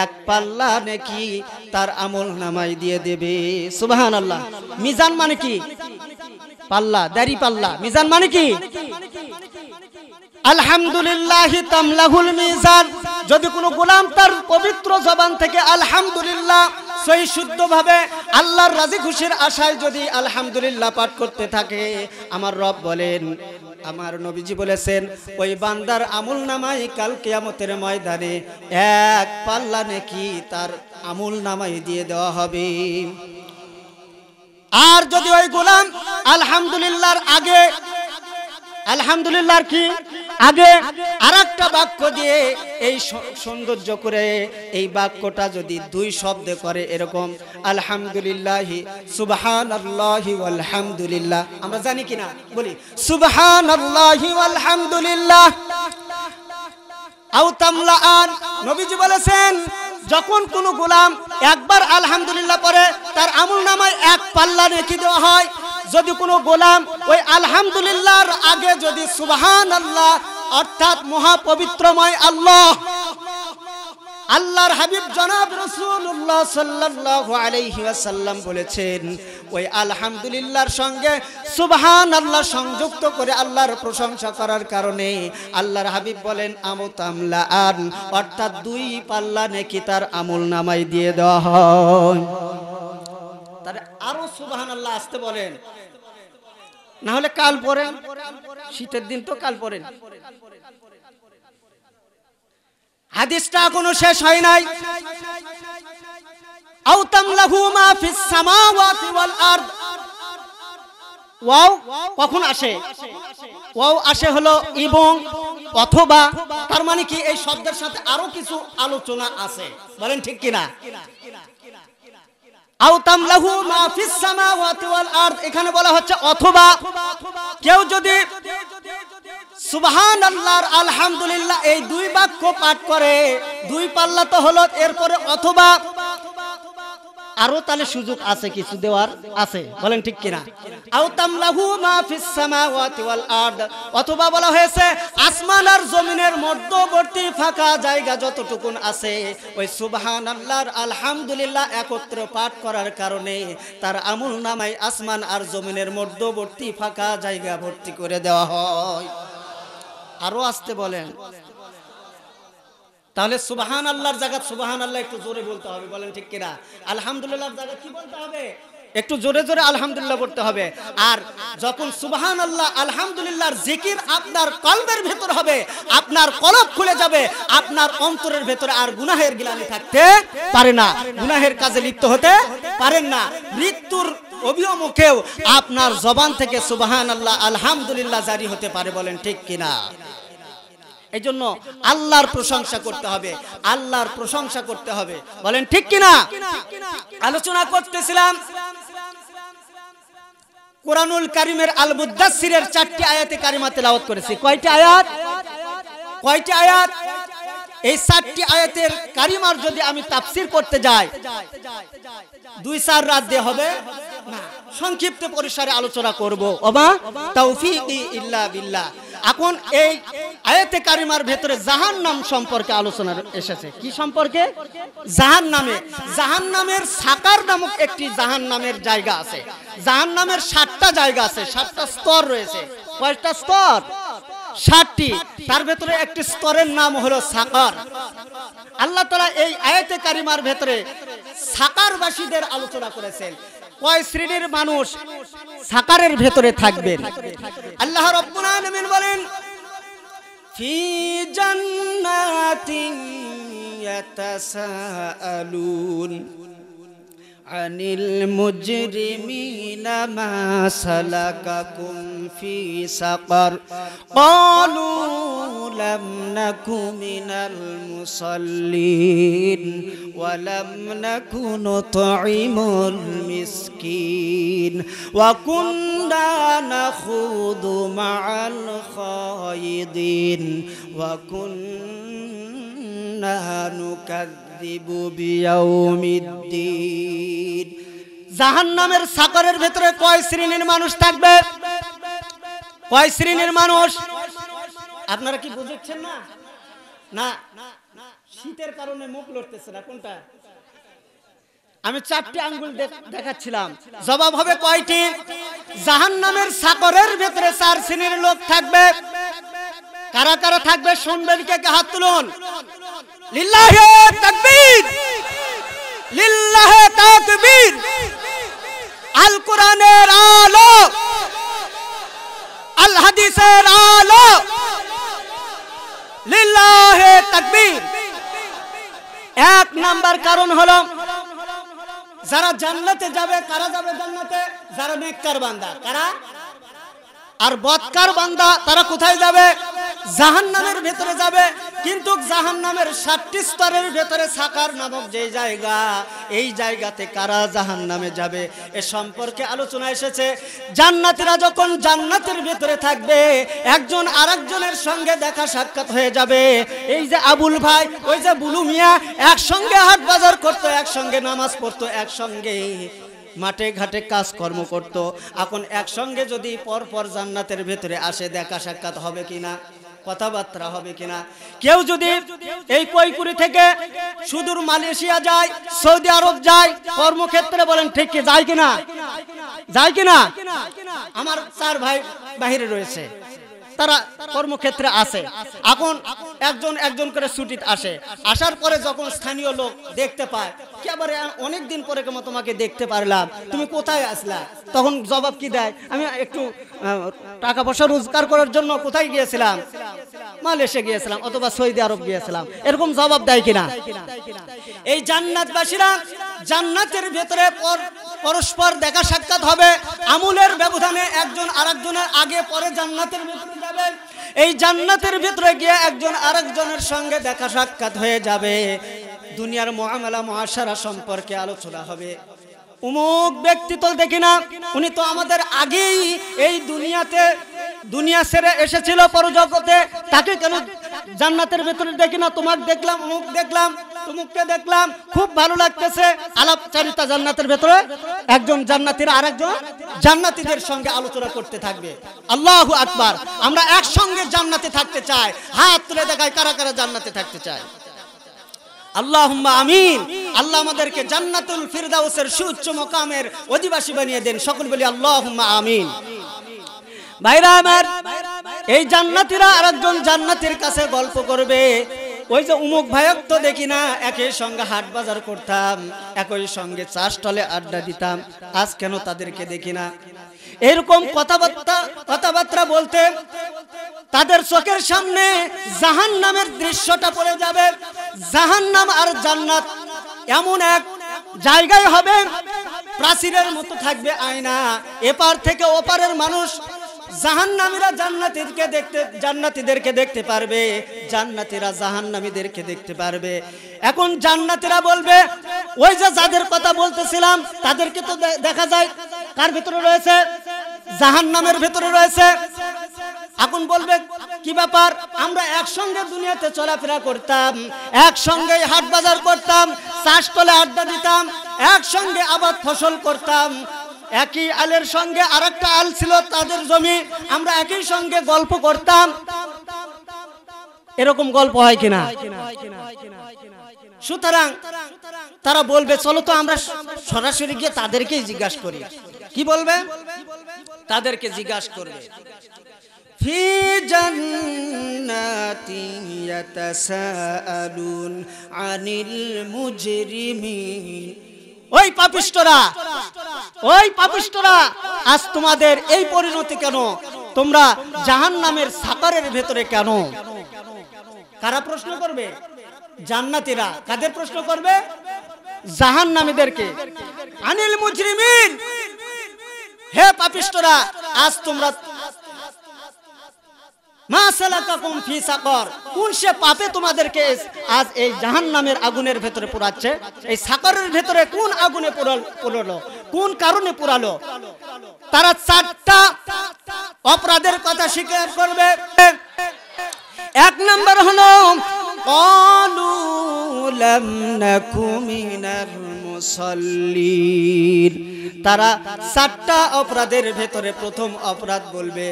এক পাল্লা নেকি তার আমল নামাই দিয়ে দেবে সুবহানাল্লাহ মিজান মানে কি পাল্লা দাড়ি পাল্লা মিজান মানে কি আলহামদুলিল্লাহ যদি কোনো গোলাম তার পবিত্র জবান থেকে আলহামদুলিল্লাহ শুদ্ধভাবে আল্লাহর রাজি খুশির আশায় যদি আলহামদুলিল্লাহ পাঠ করতে থাকে আমার রব বলেন আমার নবীজি বলেছেন ওই বান্দার আমুল নামাই কাল কেয়ামতের ময়দানে এক পাল্লা নাকি তার আমুল নামাই দিয়ে দেওয়া হবে আর যদি ওই গোলাম আলহামদুলিল্লাহর আগে আলহামদুলিল্লাহ কি আগে আর একটা বাক্য দিয়ে এই সৌন্দর্য করে এই বাক্যটা যদি দুই শব্দে করে এরকম আলহামদুলিল্লাহি সুবহান আল্লাহি আলহামদুলিল্লাহ আমরা জানি কিনা বলি সুবহান আল্লাহি আলহামদুলিল্লাহ আউ আন নবীজি বলেছেন যখন কোন গোলাম একবার আলহামদুলিল্লাহ পরে তার আমল নামায় এক পাল্লা রেখে দেওয়া হয় যদি কোনো গোলাম ওই আলহামদুলিল্লাহর আগে যদি সুবাহান আল্লাহ অর্থাৎ মহাপবিত্রময় আল্লাহ আল্লাহর হাবিব জনাব রসুল্লাহ সাল্লাহ আলাইহি আসাল্লাম বলেছেন ওই আলহামদুলিল্লাহর সঙ্গে সুবহান আল্লাহ সংযুক্ত করে আল্লাহর প্রশংসা করার কারণে আল্লাহর হাবিব বলেন আমতামলা আর অর্থাৎ দুই পাল্লা নাকি তার আমল নামাই দিয়ে দেওয়া হয় তার আরো সুবহান আল্লাহ আসতে বলেন না হলে কাল পরে শীতের দিন তো কাল পরে হাদিসটা কোনো শেষ হয় নাই আওতাম লাহু মা ফিস সামাওয়াতি ওয়াল আরদ ওয়াও কখন আসে ওয়াও আসে হলো ইবং অথবা তার মানে কি এই শব্দের সাথে আরো কিছু আলোচনা আছে বলেন ঠিক কিনা এখানে বলা হচ্ছে অথবা কেউ যদি সুবহান আল্লাহর আলহামদুলিল্লাহ এই দুই বাক্য পাঠ করে দুই পাল্লা তো হলো এরপরে অথবা আরো তাহলে সুযোগ আছে কিছু দেওয়ার আছে বলেন ঠিক কিনা আউতামলাহু মা ফিস সামাওয়াতি ওয়াল আরদ অথবা বলা হয়েছে আসমান আর জমিনের মধ্যবর্তী ফাঁকা জায়গা যতটুকুন আছে ওই আল্লাহর আলহামদুলিল্লাহ একত্রে পাঠ করার কারণে তার আমল নামায় আসমান আর জমিনের মধ্যবর্তী ফাঁকা জায়গা ভর্তি করে দেওয়া হয় আরো আসতে বলেন তাহলে সুবাহান আল্লাহর জায়গা সুবাহান আল্লাহ একটু জোরে বলতে হবে বলেন ঠিক কিনা আলহামদুলিল্লাহ জায়গা কি বলতে হবে একটু জোরে জোরে আলহামদুলিল্লাহ বলতে হবে আর যখন সুবাহান আল্লাহ আলহামদুলিল্লাহর জিকির আপনার কলবের ভেতর হবে আপনার কলব খুলে যাবে আপনার অন্তরের ভেতরে আর গুনাহের গিলানি থাকতে পারে না গুনাহের কাজে লিপ্ত হতে পারেন না মৃত্যুর অভিমুখেও আপনার জবান থেকে সুবাহান আল্লাহ আলহামদুলিল্লাহ জারি হতে পারে বলেন ঠিক কিনা এই জন্য আল্লাহর প্রশংসা করতে হবে আল্লাহর প্রশংসা করতে হবে বলেন ঠিক কিনা আলোচনা করতেছিলাম কোরআনুল কারিমের আলবুদ্দাসিরের চারটি আয়াতে কারিমা তেলাওয়াত করেছি কয়টি আয়াত কয়টি আয়াত এই সাতটি আয়াতের কারিমার যদি আমি তাফসির করতে যাই দুই চার রাত দিয়ে হবে সংক্ষিপ্ত পরিসরে আলোচনা করব ওবা তৌফিকি ইল্লা বিল্লাহ এখন এই আয়াতে কারিমার ভেতরে জাহান নাম সম্পর্কে আলোচনা এসেছে কি সম্পর্কে জাহান নামে জাহান নামের সাকার নামক একটি জাহান নামের জায়গা আছে জাহান নামের সাতটা জায়গা আছে সাতটা স্তর রয়েছে কয়টা স্তর ষাটটি তার ভেতরে একটি স্তরের নাম হলো সাকার আল্লাহ তালা এই আয়তে কারিমার ভেতরে সাকারবাসীদের আলোচনা করেছেন কয় শ্রেণীর মানুষ সাকারের ভেতরে থাকবে আল্লাহ রব্বুল বলেন ফি জান্নাতিন ইয়াতাসাআলুন عن المجرمين ما سلككم في سقر قالوا لم نك من المصلين ولم نك نطعم المسكين وكنا نخوض مع الخائضين وكنا জাহান নামের بيوم সাগরের ভেতরে কয় শ্রেণীর মানুষ থাকবে কয় শ্রেণীর মানুষ আপনারা কি বুঝেছেন না না শীতের কারণে মুখ লড়তেছে না কোনটা আমি চারটি আঙ্গুল দেখাচ্ছিলাম জবাব হবে কয়টি জাহান নামের সাকরের ভেতরে চার শ্রেণীর লোক থাকবে কারা কারা থাকবে শুনবেন কে কে হাত তুলুন लिल्लाह तकबीर लिल्लाह तकबीर अल कुरानेर आलो अल हदीसेर आलो লিল্লাহ তাকবীর এক নাম্বার কারণ হলো যারা জান্নাতে যাবে কারা যাবে জান্নাতে যারা নেককার বান্দা কারা আর বৎকার বান্দা তারা কোথায় যাবে জাহান নামের ভেতরে যাবে কিন্তু জাহান নামের সাতটি স্তরের ভেতরে সাকার নামক যে জায়গা এই জায়গাতে কারা জাহান নামে যাবে এ সম্পর্কে আলোচনা এসেছে জান্নাতিরা যখন জান্নাতের ভেতরে থাকবে একজন আরেকজনের সঙ্গে দেখা সাক্ষাৎ হয়ে যাবে এই যে আবুল ভাই ওই যে বুলু মিয়া একসঙ্গে হাট বাজার করতো একসঙ্গে নামাজ পড়তো একসঙ্গে মাঠে ঘাটে কাজ কর্ম করত। এখন একসঙ্গে যদি পরপর জান্নাতের ভেতরে আসে দেখা সাক্ষাৎ হবে কিনা কথাবার্তা হবে কিনা কেউ যদি এই কৈপুরি থেকে সুদূর মালয়েশিয়া যায় সৌদি আরব যায় কর্মক্ষেত্রে বলেন ঠিক কি যায় কিনা যায় কিনা আমার চার ভাই বাহিরে রয়েছে তারা কর্মক্ষেত্রে আসে এখন একজন একজন করে ছুটিতে আসে আসার পরে যখন স্থানীয় লোক দেখতে পায় অনেকদিন অনেক দিন পরে কেমন তোমাকে দেখতে পারলাম তুমি কোথায় আসলা তখন জবাব কি দেয় আমি একটু টাকা পয়সা রোজগার করার জন্য কোথায় গিয়েছিলাম মালয়েশিয়া গিয়েছিলাম অথবা সৌদি আরব গিয়েছিলাম এরকম জবাব দেয় কিনা এই জান্নাতবাসীরা জান্নাতের ভেতরে পরস্পর দেখা সাক্ষাৎ হবে আমুলের ব্যবধানে একজন আরেকজনের আগে পরে জান্নাতের ভেতরে যাবে এই জান্নাতের ভেতরে গিয়ে একজন আরেকজনের সঙ্গে দেখা সাক্ষাৎ হয়ে যাবে দুনিয়ার মহামেলা মহাসারা সম্পর্কে আলোচনা হবে উমুক ব্যক্তি তো দেখি না উনি তো আমাদের আগেই এই দুনিয়াতে দুনিয়া ছেড়ে এসেছিল পরজগতে তাকে কেন জান্নাতের ভেতরে দেখি না তোমাকে দেখলাম উমুক দেখলাম তুমুককে দেখলাম খুব ভালো লাগতেছে আলাপচারিতা জান্নাতের ভেতরে একজন জান্নাতির আর একজন জান্নাতিদের সঙ্গে আলোচনা করতে থাকবে আল্লাহ আকবার আমরা একসঙ্গে জান্নাতে থাকতে চাই হাত তুলে দেখায় কারা কারা জান্নাতে থাকতে চায় আল্লাহ আমিন আল্লাহ আমাদেরকে জান্নাতুল ফিরদাউসের সুউচ্চ মোকামের অধিবাসী বানিয়ে দেন সকল বলি আল্লাহ আমিন ভাইরা আমার এই জান্নাতিরা আরেকজন জান্নাতির কাছে গল্প করবে ওই যে উমুক ভাইক তো দেখি না একই সঙ্গে হাট বাজার করতাম একই সঙ্গে চাষ টলে আড্ডা দিতাম আজ কেন তাদেরকে দেখি না এরকম কথাবার্তা কথাবার্তা বলতে তাদের চোখের সামনে জাহান নামের দৃশ্যটা পড়ে যাবে জাহান নাম আর জান্নাত এমন এক জায়গায় হবে প্রাচীরের মতো থাকবে আয়না এপার থেকে ওপারের মানুষ জাহান্নামীরা জান্নাতীদেরকে দেখতে জান্নাতীদেরকে দেখতে পারবে জান্নাতীরা জাহান্নামীদেরকে দেখতে পারবে এখন জান্নাতীরা বলবে ওই যে যাদের কথা বলতেছিলাম তাদেরকে তো দেখা যায় কার ভিতরে রয়েছে জাহান্নামের ভিতরে রয়েছে এখন বলবে কি ব্যাপার আমরা একসঙ্গে দুনিয়াতে চলাফেরা করতাম একসঙ্গে হাট বাজার করতাম চাষ তলে আড্ডা দিতাম একসঙ্গে আবার ফসল করতাম একই আলের সঙ্গে আর আল ছিল তাদের জমি আমরা একই সঙ্গে গল্প করতাম এরকম গল্প হয় কিনা সুতরাং তারা বলবে চলো তো আমরা সরাসরি গিয়ে তাদেরকেই জিজ্ঞাসা করি কি বলবে তাদেরকে জিজ্ঞাসা করবে في جنات يتساءلون عن المجرمين ওই পাপিষ্টরা ওই পাপিষ্টরা আজ তোমাদের এই পরিণতি কেন তোমরা জাহান নামের সাকারের ভেতরে কেন কারা প্রশ্ন করবে জান্নাতিরা কাদের প্রশ্ন করবে জাহান নামীদেরকে আনিল মুজরিমিন হে পাপিষ্টরা আজ তোমরা মাসালাকাকুম ফি সাকর কোন সে পাপে তোমাদেরকে আজ এই জাহান্নামের আগুনের ভেতরে পোড়াচ্ছে এই সাকরের ভেতরে কোন আগুনে পোড়ালো কোন কারণে পোড়ালো তারা চারটা অপরাধের কথা স্বীকার করবে এক নম্বর হলো قالوا لم মুসল্লির তারা চারটা অপরাধের ভেতরে প্রথম অপরাধ বলবে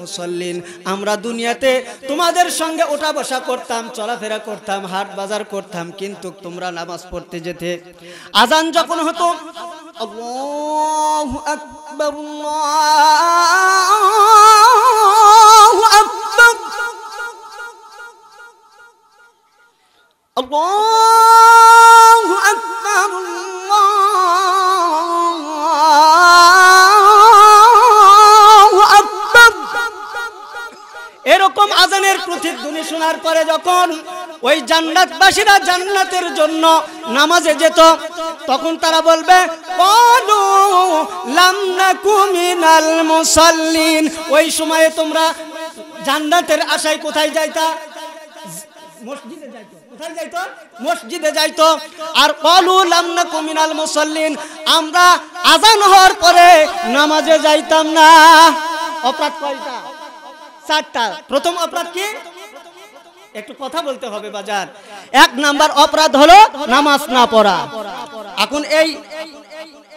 মুসল্লিন আমরা দুনিয়াতে তোমাদের সঙ্গে ওঠা বসা করতাম চলাফেরা করতাম হাট বাজার করতাম কিন্তু তোমরা নামাজ পড়তে যেতে আজান যখন হতো আকবর الله أكبر এরকম আজানের প্রতিধ্বনি শোনার পরে যখন ওই জান্নাতবাসীরা জান্নাতের জন্য নামাজে যেত তখন তারা বলবে কলু লামনাকুমিনাল মুসাল্লিন ওই সময়ে তোমরা জান্নাতের আশায় কোথায় যাইতা মসজিদে যাইতো মসজিদে যাইতো আর কলু লামনা মুসল্লিন আমরা আজান হওয়ার পরে নামাজে যাইতাম না অপরাধ কয়টা চারটা প্রথম অপরাধ কি একটু কথা বলতে হবে বাজার এক নাম্বার অপরাধ হলো নামাজ না পড়া এখন এই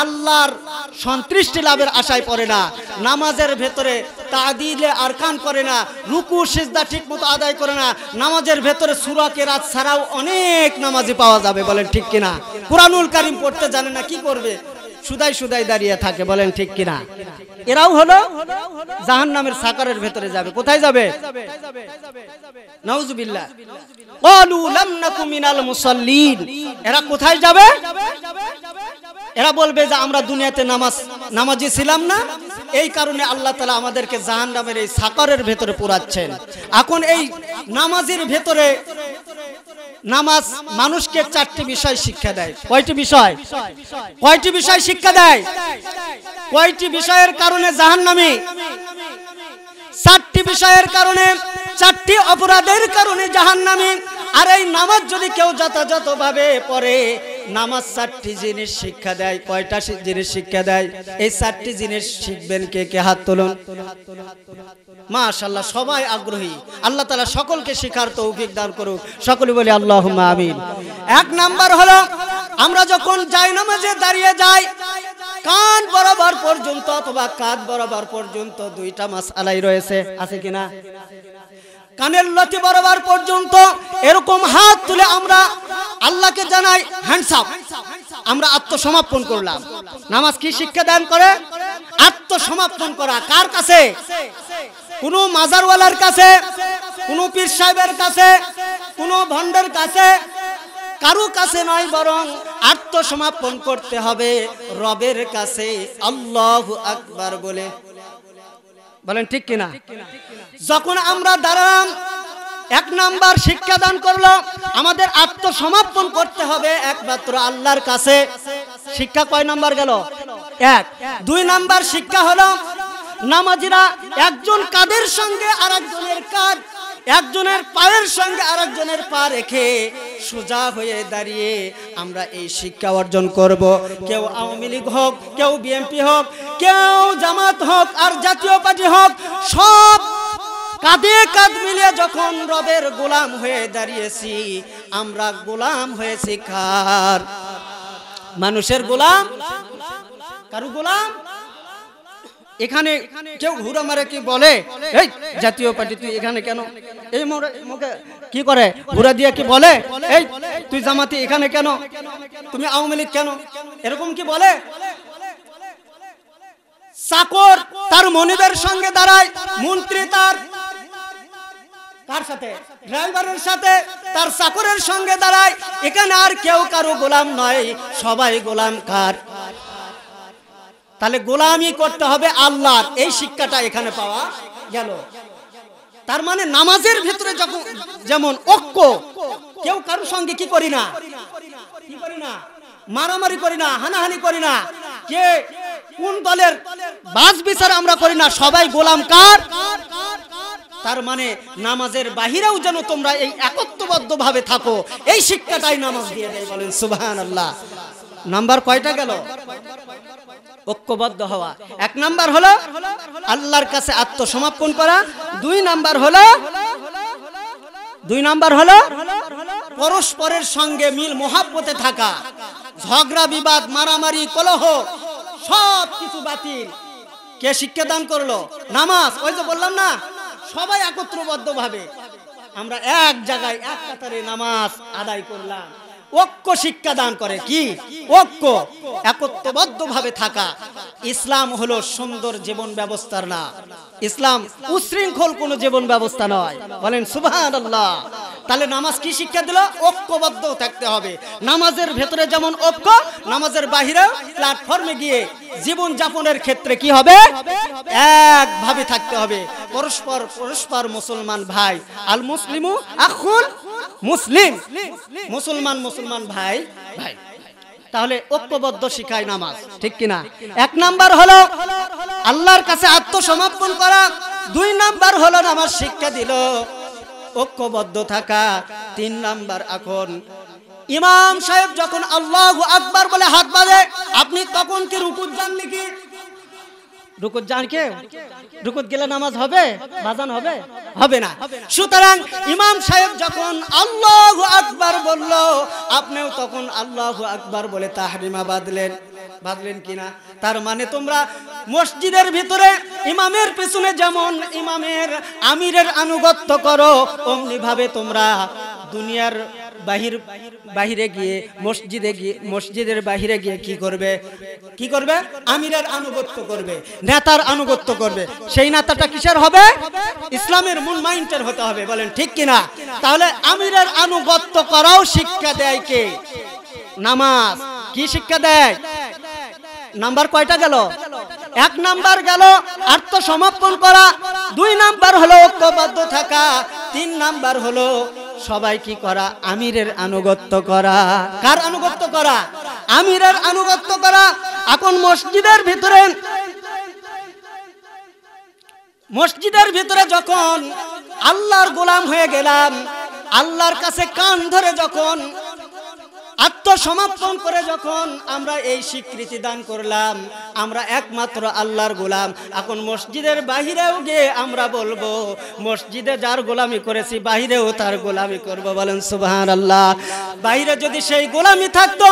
আল্লাহর সন্তুষ্টি লাভের আশায় পড়ে না নামাজের ভেতরে তাদিলে আরকান করে না রুকু সিজদা ঠিক মতো আদায় করে না নামাজের ভেতরে সুরাকে রাত ছাড়াও অনেক নামাজি পাওয়া যাবে বলেন ঠিক কিনা কোরআনুল কারিম পড়তে জানে না কি করবে সুদাই সুদাই দাঁড়িয়ে থাকে বলেন ঠিক কিনা এরাও হলো জাহান নামের সাকারের ভেতরে যাবে কোথায় যাবে নাউজুবিল্লাহ ক্বালু লাম এরা কোথায় যাবে এরা বলবে যে আমরা দুনিয়াতে নামাজ নামাজি ছিলাম না এই কারণে আল্লাহ তালা আমাদেরকে জাহান নামের এই সাকারের ভেতরে পোড়াচ্ছেন এখন এই নামাজের ভেতরে নামাজ মানুষকে চারটি বিষয় শিক্ষা দেয় কয়টি বিষয় কয়টি বিষয় শিক্ষা দেয় কয়টি বিষয়ের কারণে নামে চারটি বিষয়ের কারণে চারটি অপরাধের কারণে জাহান নামে আর এই নামাজ যদি কেউ যথাযথ ভাবে পড়ে নামাজ চারটি জিনিস শিক্ষা দেয় কয়টা জিনিস শিক্ষা দেয় এই চারটি জিনিস শিখবেন কে কে হাত তোলুন মাশাল্লাহ সবাই আগ্রহী আল্লাহ তালা সকলকে শিখার তৌফিক দান করুক সকলে বলি আল্লাহ আমিন এক নাম্বার হলো আমরা যখন যাই নামাজে দাঁড়িয়ে যাই কান বরাবর পর্যন্ত অথবা কাঁধ বরাবর পর্যন্ত দুইটা মাস আলাই রয়েছে রয়েছে আছে কিনা কানের লটি বরাবর পর্যন্ত এরকম হাত তুলে আমরা আল্লাহকে জানাই হ্যান্ডসাপ আমরা আত্মসমাপন করলাম নামাজ কি শিক্ষা দান করে আত্মসমাপন করা কার কাছে কোন মাজারওয়ালার কাছে কোন পীর সাহেবের কাছে কোন ভণ্ডের কাছে কারো কাছে নয় বরং আত্মসমাপন করতে হবে রবের কাছে আল্লাহ আকবার বলে বলেন ঠিক কিনা যখন আমরা দাঁড়ালাম এক নাম্বার শিক্ষা দান করলো আমাদের আত্মসমর্পণ করতে হবে একমাত্র আল্লাহর কাছে শিক্ষা কয় নাম্বার গেল এক দুই নাম্বার শিক্ষা হলো নামাজিরা একজন কাদের সঙ্গে আর একজনের কাজ একজনের পায়ের সঙ্গে আরেকজনের পা রেখে সোজা হয়ে দাঁড়িয়ে আমরা এই শিক্ষা অর্জন করব কেউ আওয়ামী লীগ হোক কেউ বিএনপি হোক কেউ জামাত হোক আর জাতীয় পার্টি হোক সব কাঁধে কাঁধ মিলে যখন রবের গোলাম হয়ে দাঁড়িয়েছি আমরা গোলাম হয়ে শিক্ষার মানুষের গোলাম কারু গোলাম এখানে কেউ ঘুরে মারে কি বলে এই জাতীয় পার্টি তুই এখানে কেন এই মুখে কি করে ঘুরে দিয়ে কি বলে এই তুই জামাতি এখানে কেন তুমি আওয়ামী লীগ কেন এরকম কি বলে চাকর তার মনিদের সঙ্গে দাঁড়ায় মন্ত্রী তার কার সাথে ড্রাইভারের সাথে তার চাকরের সঙ্গে দাঁড়ায় এখানে আর কেউ কারো গোলাম নয় সবাই গোলাম কার তাহলে গোলামি করতে হবে আল্লাহ এই শিক্ষাটা এখানে পাওয়া গেল তার মানে নামাজের ভেতরে যখন যেমন ঐক্য কেউ কারোর সঙ্গে কি করি না কি করি না মারামারি করি না হানাহানি করি না কে কোন দলের বাস বিচার আমরা করি না সবাই গোলাম কার তার মানে নামাজের বাহিরেও যেন তোমরা এই একত্ববদ্ধ ভাবে থাকো এই শিক্ষাটাই নামাজ দিয়ে দেয় বলেন সুবাহ আল্লাহ নাম্বার কয়টা গেল ঐক্যবদ্ধ হওয়া এক নাম্বার হলো আল্লাহর কাছে আত্মসমর্পণ করা দুই নাম্বার হলো দুই নাম্বার হলো পরস্পরের সঙ্গে মিল মোহাব্বতে থাকা ঝগড়া বিবাদ মারামারি কলহ সব কিছু বাতিল কে শিক্ষাদান করলো নামাজ ওই যে বললাম না সবাই একত্রবদ্ধ ভাবে আমরা এক জায়গায় এক কাতারে নামাজ আদায় করলাম ঐক্য শিক্ষা দান করে কি ঐক্য একত্রবদ্ধ ভাবে থাকা ইসলাম হলো সুন্দর জীবন ব্যবস্থার না ইসলাম উশৃঙ্খল কোন জীবন ব্যবস্থা নয় বলেন সুবাহ আল্লাহ তাহলে নামাজ কি শিক্ষা দিল ঐক্যবদ্ধ থাকতে হবে নামাজের ভেতরে যেমন ঐক্য নামাজের বাহিরে প্ল্যাটফর্মে গিয়ে জীবন যাপনের ক্ষেত্রে কি হবে একভাবে থাকতে হবে পরস্পর পরস্পর মুসলমান ভাই আল মুসলিমু আখুল মুসলিম মুসলমান মুসলমান মুসলমান ভাই ভাই তাহলে ঐক্যবদ্ধ শিখায় নামাজ ঠিক কিনা এক নাম্বার হলো আল্লাহর কাছে আত্মসমর্পণ করা দুই নাম্বার হলো নামাজ শিক্ষা দিল ঐক্যবদ্ধ থাকা তিন নাম্বার এখন ইমাম সাহেব যখন আল্লাহ আকবার বলে হাত বাজে আপনি তখন কি রুকুর যান নাকি গেলে নামাজ হবে না সুতরাং ইমাম সাহেব যখন আল্লাহ আপনিও তখন আল্লাহ আকবার বলে তাহরিমা বাঁধলেন বাঁধলেন কিনা তার মানে তোমরা মসজিদের ভিতরে ইমামের পেছনে যেমন ইমামের আমিরের আনুগত্য করো অমনি ভাবে তোমরা দুনিয়ার বাহির বাহিরে গিয়ে মসজিদে গিয়ে মসজিদের বাহিরে গিয়ে কি করবে কি করবে আমিরের আনুগত্য করবে নেতার আনুগত্য করবে সেই নেতাটা কিসের হবে ইসলামের মূল মাইন্ডের হতে হবে বলেন ঠিক কিনা তাহলে আমিরের আনুগত্য করাও শিক্ষা দেয় কে নামাজ কি শিক্ষা দেয় নাম্বার কয়টা গেল এক নাম্বার গেল আত্মসমর্পণ করা দুই নাম্বার হলো ঐক্যবদ্ধ থাকা তিন নাম্বার হলো সবাই কি করা আমিরের আনুগত্য করা কার আনুগত্য করা আমিরের আনুগত্য করা এখন মসজিদের ভিতরে মসজিদের ভিতরে যখন আল্লাহর গোলাম হয়ে গেলাম আল্লাহর কাছে কান ধরে যখন আত্মসমর্পণ করে যখন আমরা এই স্বীকৃতি দান করলাম আমরা একমাত্র আল্লাহর গোলাম এখন মসজিদের বাহিরেও গিয়ে আমরা বলবো মসজিদে যার গোলামি করেছি বাহিরেও তার গোলামি করব বলেন সুবাহান আল্লাহ বাহিরে যদি সেই গোলামি থাকতো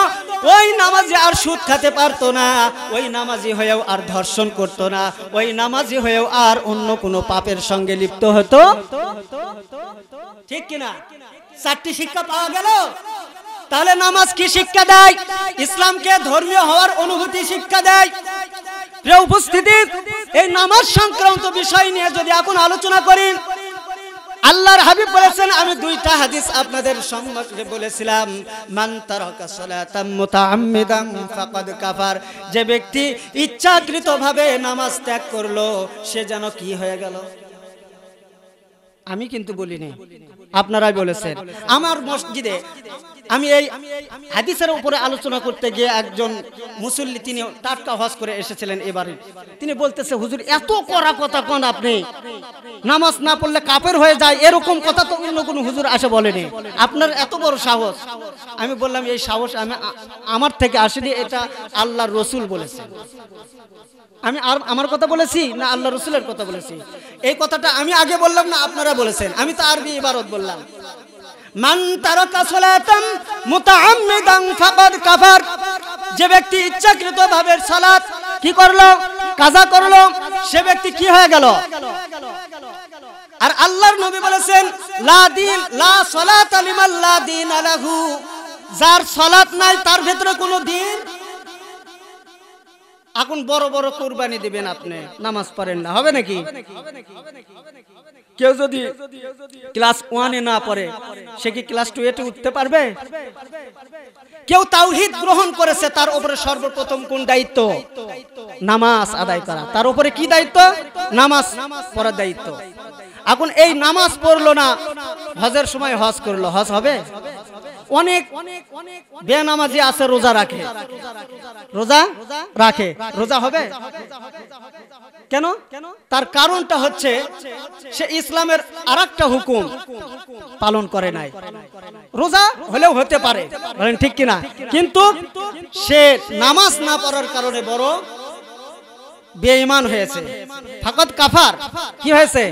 ওই নামাজি আর সুদ খাতে পারতো না ওই নামাজি হয়েও আর ধর্ষণ করতো না ওই নামাজি হয়েও আর অন্য কোনো পাপের সঙ্গে লিপ্ত হতো ঠিক কিনা চারটি শিক্ষা পাওয়া গেল তাহলে নামাজ কি শিক্ষা দেয় ইসলামকে ধর্মীয় হওয়ার অনুভূতি শিক্ষা দেয় উপস্থিতি এই নামাজ সংক্রান্ত বিষয় নিয়ে যদি এখন আলোচনা করি আল্লাহর হাবিব বলেছেন আমি দুইটা হাদিস আপনাদের সম্মুখে বলেছিলাম মান্তারকা তারাকা সালাতাম মুতাআম্মিদান ফাকাদ কাফার যে ব্যক্তি ইচ্ছাকৃতভাবে নামাজ ত্যাগ করলো সে যেন কি হয়ে গেল আমি কিন্তু বলিনি আপনারাই বলেছেন আমার মসজিদে আমি এই হাদিসের উপরে আলোচনা করতে গিয়ে একজন মুসল্লি তিনি টাটকা হজ করে এসেছিলেন এবারে তিনি বলতেছে হুজুর এত করা কথা কন আপনি নামাজ না পড়লে কাপের হয়ে যায় এরকম কথা তো অন্য কোনো হুজুর আসে বলেনি আপনার এত বড় সাহস আমি বললাম এই সাহস আমি আমার থেকে আসেনি এটা আল্লাহ রসুল বলেছে আমি আর আমার কথা বলেছি না আল্লাহ রসুলের কথা বলেছি এই কথাটা আমি আগে বললাম না আপনারা বলেছেন আমি তো আরবি ইবারত বললাম মান তারকা যে ব্যক্তি ইচ্ছাকৃতভাবে সালাত কি করলো কাজা করলো সে ব্যক্তি কি হয়ে গেল আর আল্লাহর নবী বলেছেন লা দিন লা দিন আলাহু যার সলাত নাই তার ভেতরে কোন দিন এখন বড় বড় কুরবানি দিবেন আপনি নামাজ পড়েন না হবে নাকি কেউ যদি ক্লাস ওয়ানে না পড়ে সে কি ক্লাস টু এতে উঠতে পারবে কেউ তাওহিদ গ্রহণ করেছে তার উপরে সর্বপ্রথম কোন দায়িত্ব নামাজ আদায় করা তার উপরে কি দায়িত্ব নামাজ পড়ার দায়িত্ব এখন এই নামাজ পড়লো না হজের সময় হজ করলো হজ হবে অনেক বেনামাজি আছে রোজা রাখে রোজা রাখে রোজা হবে কেন তার কারণটা হচ্ছে সে ইসলামের আর হুকুম পালন করে নাই রোজা হলেও হতে পারে ঠিক কিনা কিন্তু সে নামাজ না পড়ার কারণে বড় বেঈমান হয়েছে ফাকত কাফার কি হয়েছে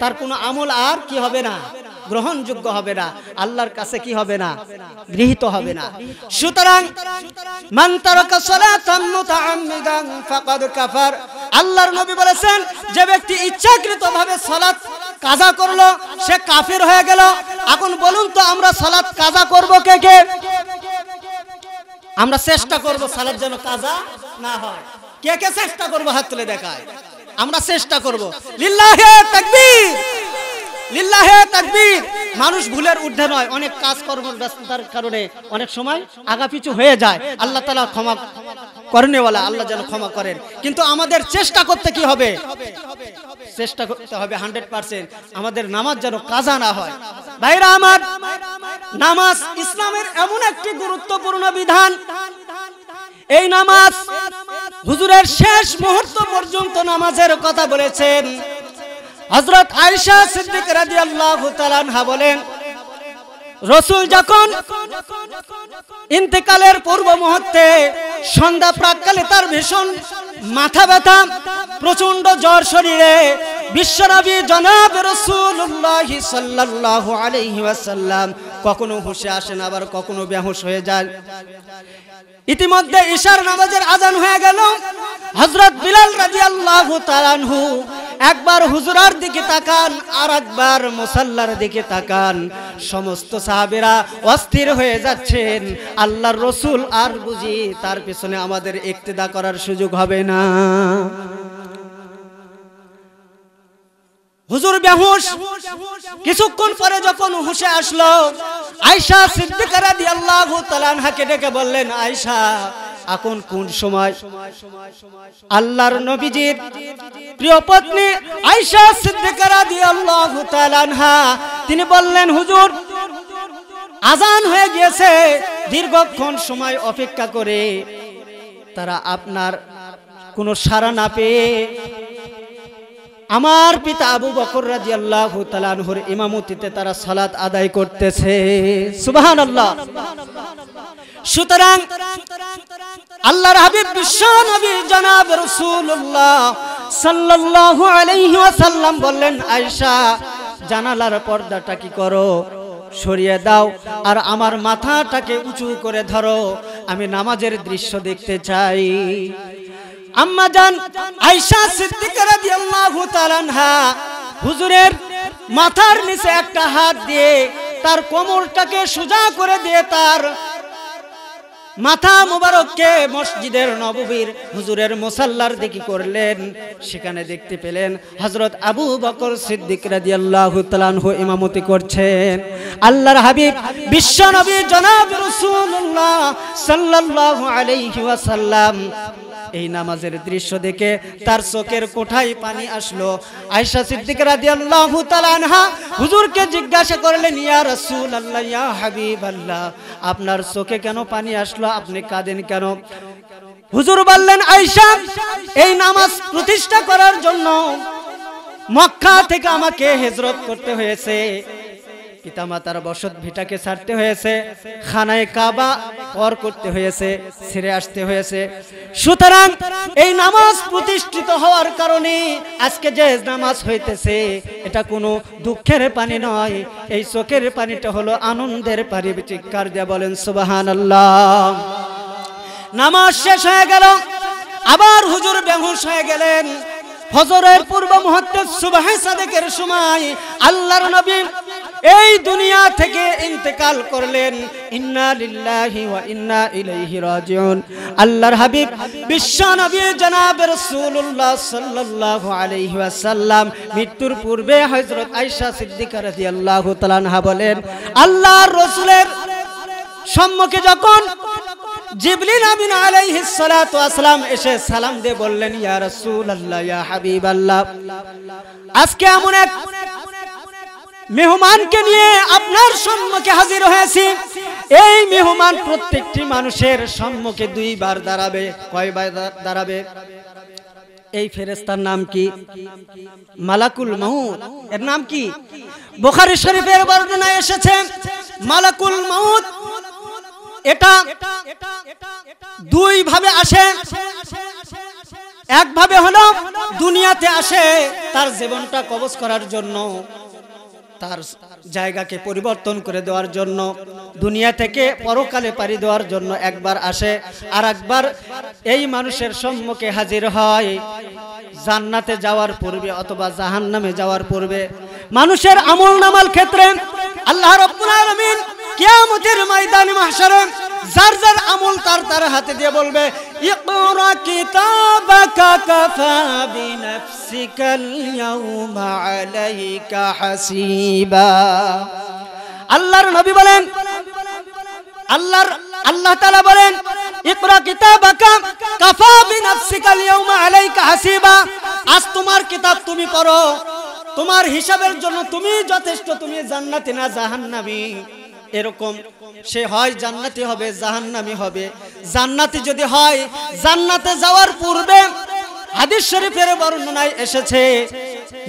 তার কোনো আমল আর কি হবে না গ্রহণযোগ্য হবে না আল্লাহর কাছে কি হবে না গৃহীত হবে না সুতরাং মান তারাকা সালাতান মুতাআম্মিদান ফাকাদ কাফার আল্লাহর নবী বলেছেন যে ব্যক্তি ইচ্ছাকৃতভাবে সালাত কাজা করলো সে কাফের হয়ে গেল এখন বলুন তো আমরা সালাত কাজা করব কে কে আমরা চেষ্টা করব সালাত যেন কাজা না হয় কে কে চেষ্টা করবো হাত তুলে দেখায় আমরা চেষ্টা করবো হে তাকবীর লিল্লাহে তাকবীর মানুষ ভুলের ঊর্ধ্বে নয় অনেক কাজকর্মের ব্যস্ততার কারণে অনেক সময় আগাপিছু হয়ে যায় আল্লাহ তালা ক্ষমা করণেওয়ালা আল্লাহ যেন ক্ষমা করেন কিন্তু আমাদের চেষ্টা করতে কি হবে চেষ্টা করতে হবে হান্ড্রেড পার্সেন্ট আমাদের নামাজ যেন কাজা না হয় ভাইরা আমার নামাজ ইসলামের এমন একটি গুরুত্বপূর্ণ বিধান এই নামাজ হুজুরের শেষ মুহূর্ত পর্যন্ত নামাজের কথা বলেছেন হজরত আয়সা সিদ্দিক রাজি আল্লাহ তালানহা বলেন রসুল যখন ইন্তেকালের পূর্ব মুহূর্তে সন্ধ্যা প্রাককালে তার ভীষণ মাথা ব্যথা প্রচন্ড জ্বর শরীরে বিশ্বনবী জনাব রসুল্লাহ সাল্লাহ আলহিম কখনো হুঁশে আসেন আবার কখনো বেহুশ হয়ে যায় ইতিমধ্যে ঈশার নামাজের আজান হয়ে গেল হজরত বিলাল রাজি আল্লাহ তালানহু একবার হুজুরার দিকে তাকান আর একবার মুসাল্লার দিকে তাকান সমস্ত সাহাবেরা অস্থির হয়ে যাচ্ছেন আল্লাহর রসুল আর বুঝি তার পিছনে আমাদের ইক্তেদা করার সুযোগ হবে না হুজুর বেহুশ কিছুক্ষণ পরে যখন হুশে আসলো আয়সা সিদ্দিকা রাদিয়াল্লাহু তাআলা হাকে ডেকে বললেন আয়সা এখন কোন সময় আল্লাহর নবীজির প্রিয় পত্নী আয়সা সিদ্দিকা রাদিয়াল্লাহু তাআলা তিনি বললেন হুজুর আজান হয়ে গিয়েছে দীর্ঘক্ষণ সময় অপেক্ষা করে তারা আপনার কোনো সারা না পেয়ে আমার পিতা আবু বকর রাজি আল্লাহ তালানহুর ইমামতিতে তারা সালাত আদায় করতেছে সুবাহান আল্লাহ সুতরাং আল্লাহর হাবিব বিশ্ব জনাব রসুল্লাহ সাল্লাল্লাহু আলাইহি ওয়াসাল্লাম বললেন আয়েশা জানালার পর্দাটা কি করো সরিয়ে দাও আর আমার মাথাটাকে উঁচু করে ধরো আমি নামাজের দৃশ্য দেখতে চাই আম্মা জান আয়শা সিদ্দিক রাদিয়াল্লাহু তাআলা আনহা হুজুরের মাথার নিচে একটা হাত দিয়ে তার কোমরটাকে সোজা করে দিয়ে তার মাথা মোবারককে মসজিদের নববীর হুজুরের মুসাল্লার দিকে করলেন সেখানে দেখতে পেলেন হজরত আবু বকর সিদ্দিক রাদিয়াল্লাহু তাআলাহু ইমামতি করছেন আল্লাহর হাবিব বিশ্ব নবী জনাব রাসূলুল্লাহ সাল্লাল্লাহু আলাইহি ওয়াসাল্লাম এই নামাজের দৃশ্য দেখে তার চোখের কোঠায় পানি আসলো আয়সা সিদ্দিক রাদিয়াল্লাহু তাআলা আনহা হুজুরকে জিজ্ঞাসা করলেন ইয়া রাসূলুল্লাহ ইয়া হাবিবাল্লাহ আপনার চোখে কেন পানি আসলো আপনি কাঁদেন কেন হুজুর বললেন আয়সা এই নামাজ প্রতিষ্ঠা করার জন্য মক্কা থেকে আমাকে হেজরত করতে হয়েছে পিতামাতার বসত ভিটাকে ছাড়তে হয়েছে খানায় কাবা কর করতে হয়েছে ছেড়ে আসতে হয়েছে সুতরাং এই নামাজ প্রতিষ্ঠিত হওয়ার কারণে আজকে যে নামাজ হইতেছে এটা কোনো দুঃখের পানি নয় এই চোখের পানিটা হলো আনন্দের পানি চিৎকার দিয়ে বলেন সুবাহান আল্লাহ নামাজ শেষ হয়ে গেল আবার হুজুর বেহুশ হয়ে গেলেন হজরের পূর্ব মুহূর্তে সুবাহ সাদেকের সময় আল্লাহর নবী এই দুনিয়া থেকে ইন্তেকাল করলেন ইন্না লিল্লাহি ওয়া ইন্না ইলাইহি রাজিউন আল্লাহর হাবিব বিশ্ব নবী জনাব রাসূলুল্লাহ সাল্লাল্লাহু আলাইহি ওয়াসাল্লাম মৃত্যুর পূর্বে হযরত আয়েশা সিদ্দিকা রাদিয়াল্লাহু তাআলা বলেন আল্লাহর রাসূলের সম্মুখে যখন জিবলিন আমিন আলাইহিস সালাতু আসসালাম এসে সালাম দিয়ে বললেন ইয়া রাসূলুল্লাহ ইয়া হাবিবাল্লাহ আজকে এমন এক মেহমানকে নিয়ে আপনার সম্মুখে হাজির হয়েছি এই মেহমান প্রত্যেকটি মানুষের সম্মুখে দুইবার দাঁড়াবে কয়বার দাঁড়াবে এই ফেরেস্তার নাম কি মালাকুল মাউত এর নাম কি বোখারি শরীফের বর্ণনায় এসেছে মালাকুল মাউত এটা দুই ভাবে আসে একভাবে হলো দুনিয়াতে আসে তার জীবনটা কবজ করার জন্য তার জায়গাকে পরিবর্তন করে দেওয়ার জন্য দুনিয়া থেকে পরকালে পাড়ি দেওয়ার জন্য একবার আসে আর একবার এই মানুষের সম্মুখে হাজির হয় জান্নাতে যাওয়ার পূর্বে অথবা জাহান্নামে যাওয়ার পূর্বে মানুষের আমল নামাল ক্ষেত্রে আল্লাহ রব্বুল আলমিন কেয়ামতের ময়দান মাহসারে যার যার আমল তার তার হাতে দিয়ে বলবে اقرأ كتابك كفى بنفسك اليوم عليك হাসিবা আল্লাহর নবী বলেন আল্লাহর আল্লাহ তাআলা বলেন ইকরা কিতাবাকা কাফা বিনাফসিকাল ইয়াউমা আলাইকা হাসিবা আজ তোমার কিতাব তুমি পড়ো তোমার হিসাবের জন্য তুমি যথেষ্ট তুমি জান্নাতি না জাহান্নামি এরকম সে হয় জান্নাতি হবে জাহান্নামি হবে জান্নাতি যদি হয় জান্নাতে যাওয়ার পূর্বে হাদিস শরীফের বর্ণনায় এসেছে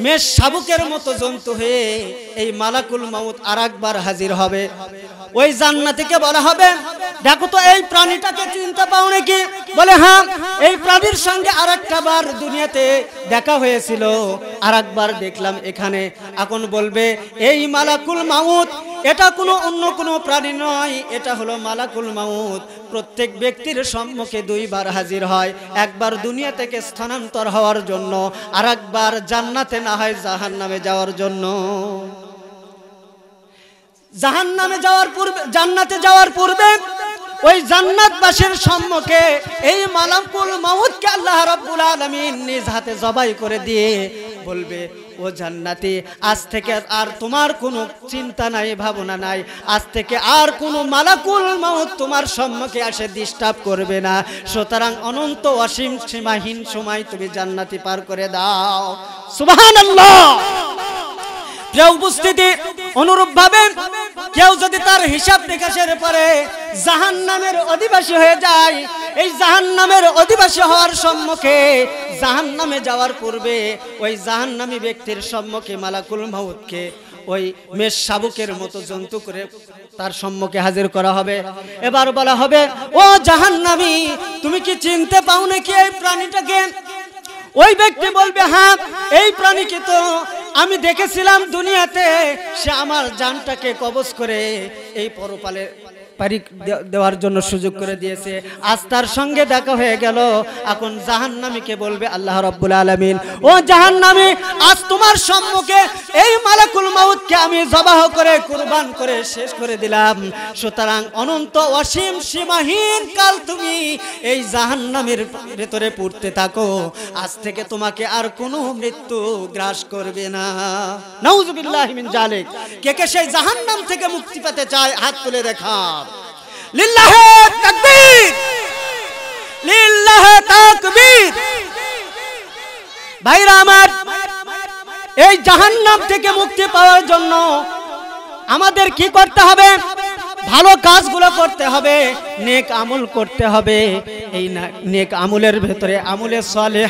মেষ শাবুকের মতো জন্তু হয়ে এই মালাকুল মামুদ আর একবার হাজির হবে ওই জান্নাতিকে বলা হবে দেখো তো এই প্রাণীটাকে চিনতে পাও নাকি বলে হ্যাঁ এই প্রাণীর সঙ্গে আর বার দুনিয়াতে দেখা হয়েছিল আর একবার দেখলাম এখানে এখন বলবে এই মালাকুল মামুদ এটা কোনো অন্য কোনো প্রাণী নয় এটা হলো মালাকুল মামুদ প্রত্যেক ব্যক্তির সম্মুখে দুইবার হাজির হয় একবার দুনিয়া থেকে স্থানান্তর হওয়ার জন্য আর একবার জান্নাত যাতে না হয় জাহান নামে যাওয়ার জন্য জাহান নামে যাওয়ার পূর্বে জান্নাতে যাওয়ার পূর্বে ওই জান্নাতবাসীর সম্মুখে এই মালাকুল মাউতকে আল্লাহ রব্বুল আলমিন নিজ হাতে জবাই করে দিয়ে বলবে ও জান্নাতি আজ থেকে আর তোমার কোনো চিন্তা নাই ভাবনা নাই আজ থেকে আর কোনো মালাকুল মাউত তোমার সম্মুখে আসে ডিস্টার্ব করবে না সুতরাং অনন্ত অসীম সীমাহীন সময় তুমি জান্নাতি পার করে দাও সুবহানাল্লাহ প্রিয় উপস্থিতি অনুরূপ ভাবে কেউ যদি তার হিসাব নিকাশের পরে জাহান নামের অধিবাসী হয়ে যায় এই জাহান নামের অধিবাসী হওয়ার সম্মুখে জাহান নামে যাওয়ার পূর্বে ওই জাহান নামী ব্যক্তির সম্মুখে মালাকুল মাহুদকে ওই মেষ শাবুকের মতো জন্তু করে তার সম্মুখে হাজির করা হবে এবার বলা হবে ও জাহান তুমি কি চিনতে পাও নাকি এই প্রাণীটাকে ওই ব্যক্তি বলবে হ্যাঁ এই প্রাণীকে তো আমি দেখেছিলাম দুনিয়াতে সে আমার জানটাকে কবজ করে এই পরপালের পারি দেওয়ার জন্য সুযোগ করে দিয়েছে আজ তার সঙ্গে দেখা হয়ে গেল এখন জাহান্নামীকে বলবে আল্লাহ রব্বুল আলমিন ও জাহান্নামী আজ তোমার সম্মুখে এই মালাকুল মাউদকে আমি জবাহ করে কুরবান করে শেষ করে দিলাম সুতরাং অনন্ত অসীম সীমাহীন কাল তুমি এই জাহান্নামের ভেতরে পড়তে থাকো আজ থেকে তোমাকে আর কোনো মৃত্যু গ্রাস করবে না নাউজুবিল্লাহ মিন জালেক কে কে সেই জাহান্নাম থেকে মুক্তি পেতে চায় হাত তুলে দেখা আমার এই জাহান্নাম থেকে মুক্তি পাওয়ার জন্য আমাদের কি করতে হবে ভালো কাজগুলো করতে হবে নেক আমল করতে হবে এই নেক আমলের ভেতরে আমুলের সলে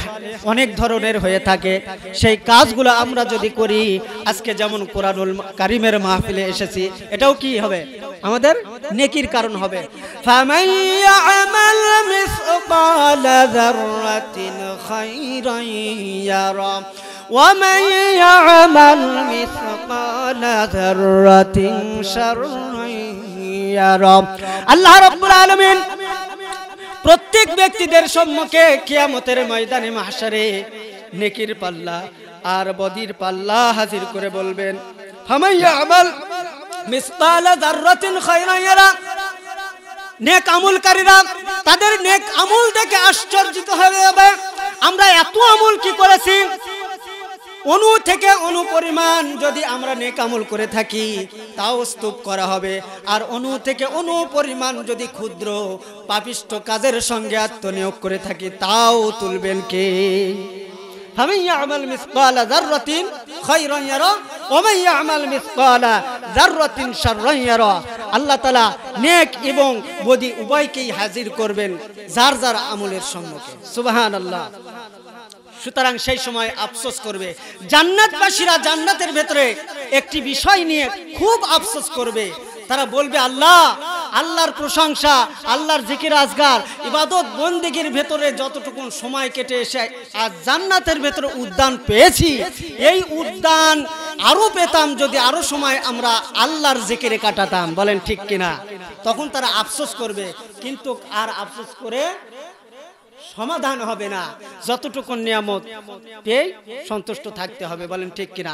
অনেক ধরনের হয়ে থাকে সেই কাজগুলো আমরা যদি করি আজকে যেমন কোরআনুল কারিমের মাহফিলে এসেছি এটাও কি হবে আমাদের নেকির কারণ হবে ফামাইয়া ومن يعمل مثقال ذرة شر يرى الله رب العالمين প্রত্যেক ব্যক্তিদের সম্মুখে কিয়ামতের ময়দানে মাহশারে নেকির পাল্লা আর বদির পাল্লা হাজির করে বলবেন হামাইয়া আমাল মিসকাল দাররাতিন খায়রা ইয়ারা নেক আমলকারীরা তাদের নেক আমল দেখে আশ্চর্যিত হয়ে যাবে আমরা এত আমল কি করেছি অনু থেকে অনু পরিমাণ যদি আমরা নেকামল করে থাকি তাও স্তূপ করা হবে আর অনু থেকে অনু পরিমাণ যদি ক্ষুদ্র পাপিষ্ট কাজের সঙ্গে আত্মনিয়োগ করে থাকি তাও তুলবেন কে فمن يعمل مثقال ذرة خيرا يرى ومن يعمل مثقال ذرة شرا يرى আল্লাহ তালা নেক এবং বদি উভয়কেই হাজির করবেন যার যার আমলের সম্মুখে সুবাহান আল্লাহ সুতরাং সেই সময় আফসোস করবে জান্নাতবাসীরা জান্নাতের ভেতরে একটি বিষয় নিয়ে খুব আফসোস করবে তারা বলবে আল্লাহ আল্লাহর প্রশংসা আল্লাহর জিকির আজগার ইবাদত বন্দিগির ভেতরে যতটুকু সময় কেটে এসে আর জান্নাতের ভেতরে উদ্যান পেয়েছি এই উদ্যান আরও পেতাম যদি আরও সময় আমরা আল্লাহর জিকিরে কাটাতাম বলেন ঠিক কিনা তখন তারা আফসোস করবে কিন্তু আর আফসোস করে সমাধান হবে না যতটুকু নিয়ামত পেয়ে সন্তুষ্ট থাকতে হবে বলেন ঠিক কিনা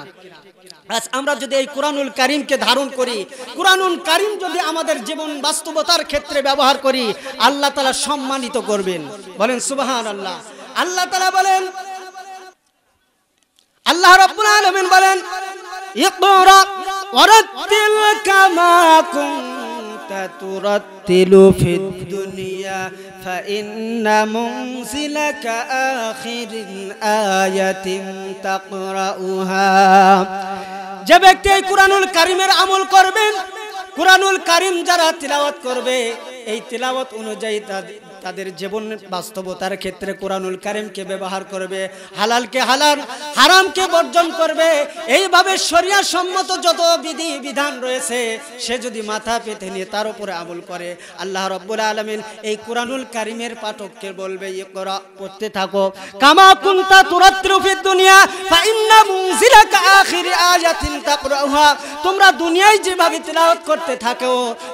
আজ আমরা যদি এই কোরআনুল কারিমকে ধারণ করি কোরআনুল কারিম যদি আমাদের জীবন বাস্তবতার ক্ষেত্রে ব্যবহার করি আল্লাহ তালা সম্মানিত করবেন বলেন সুবাহান আল্লাহ আল্লাহ তালা বলেন আল্লাহ রব্বুল আলমিন বলেন ইকরা ওয়ারাতিল কামা কুনতা তুরাতিলু ফিদ দুনিয়া فإن منزلك آخر آية تقرأها যে ব্যক্তি এই কোরআনুল কারিমের আমল করবেন কোরআনুল কারিম যারা তিলাওয়াত করবে এই তিলাওয়াত অনুযায়ী তাদের জীবন বাস্তবতার ক্ষেত্রে কোরআনুল কারিমকে ব্যবহার করবে হালালকে হালাল হারামকে বর্জন করবে এইভাবে শরিয়া সম্মত যত বিধি বিধান রয়েছে সে যদি মাথা পেতে নিয়ে তার উপরে আমল করে আল্লাহ রব্বুল আলমিন এই কোরআনুল কারিমের পাঠককে বলবে ইয়ে করা পড়তে থাকো কামা কুন্তা তুরাত্রুফি দুনিয়া ফাইন্না মুনজিলাকা আখির আয়াতিন তাকরাউহা তোমরা দুনিয়ায় যেভাবে তেলাওয়াত করতে থাকো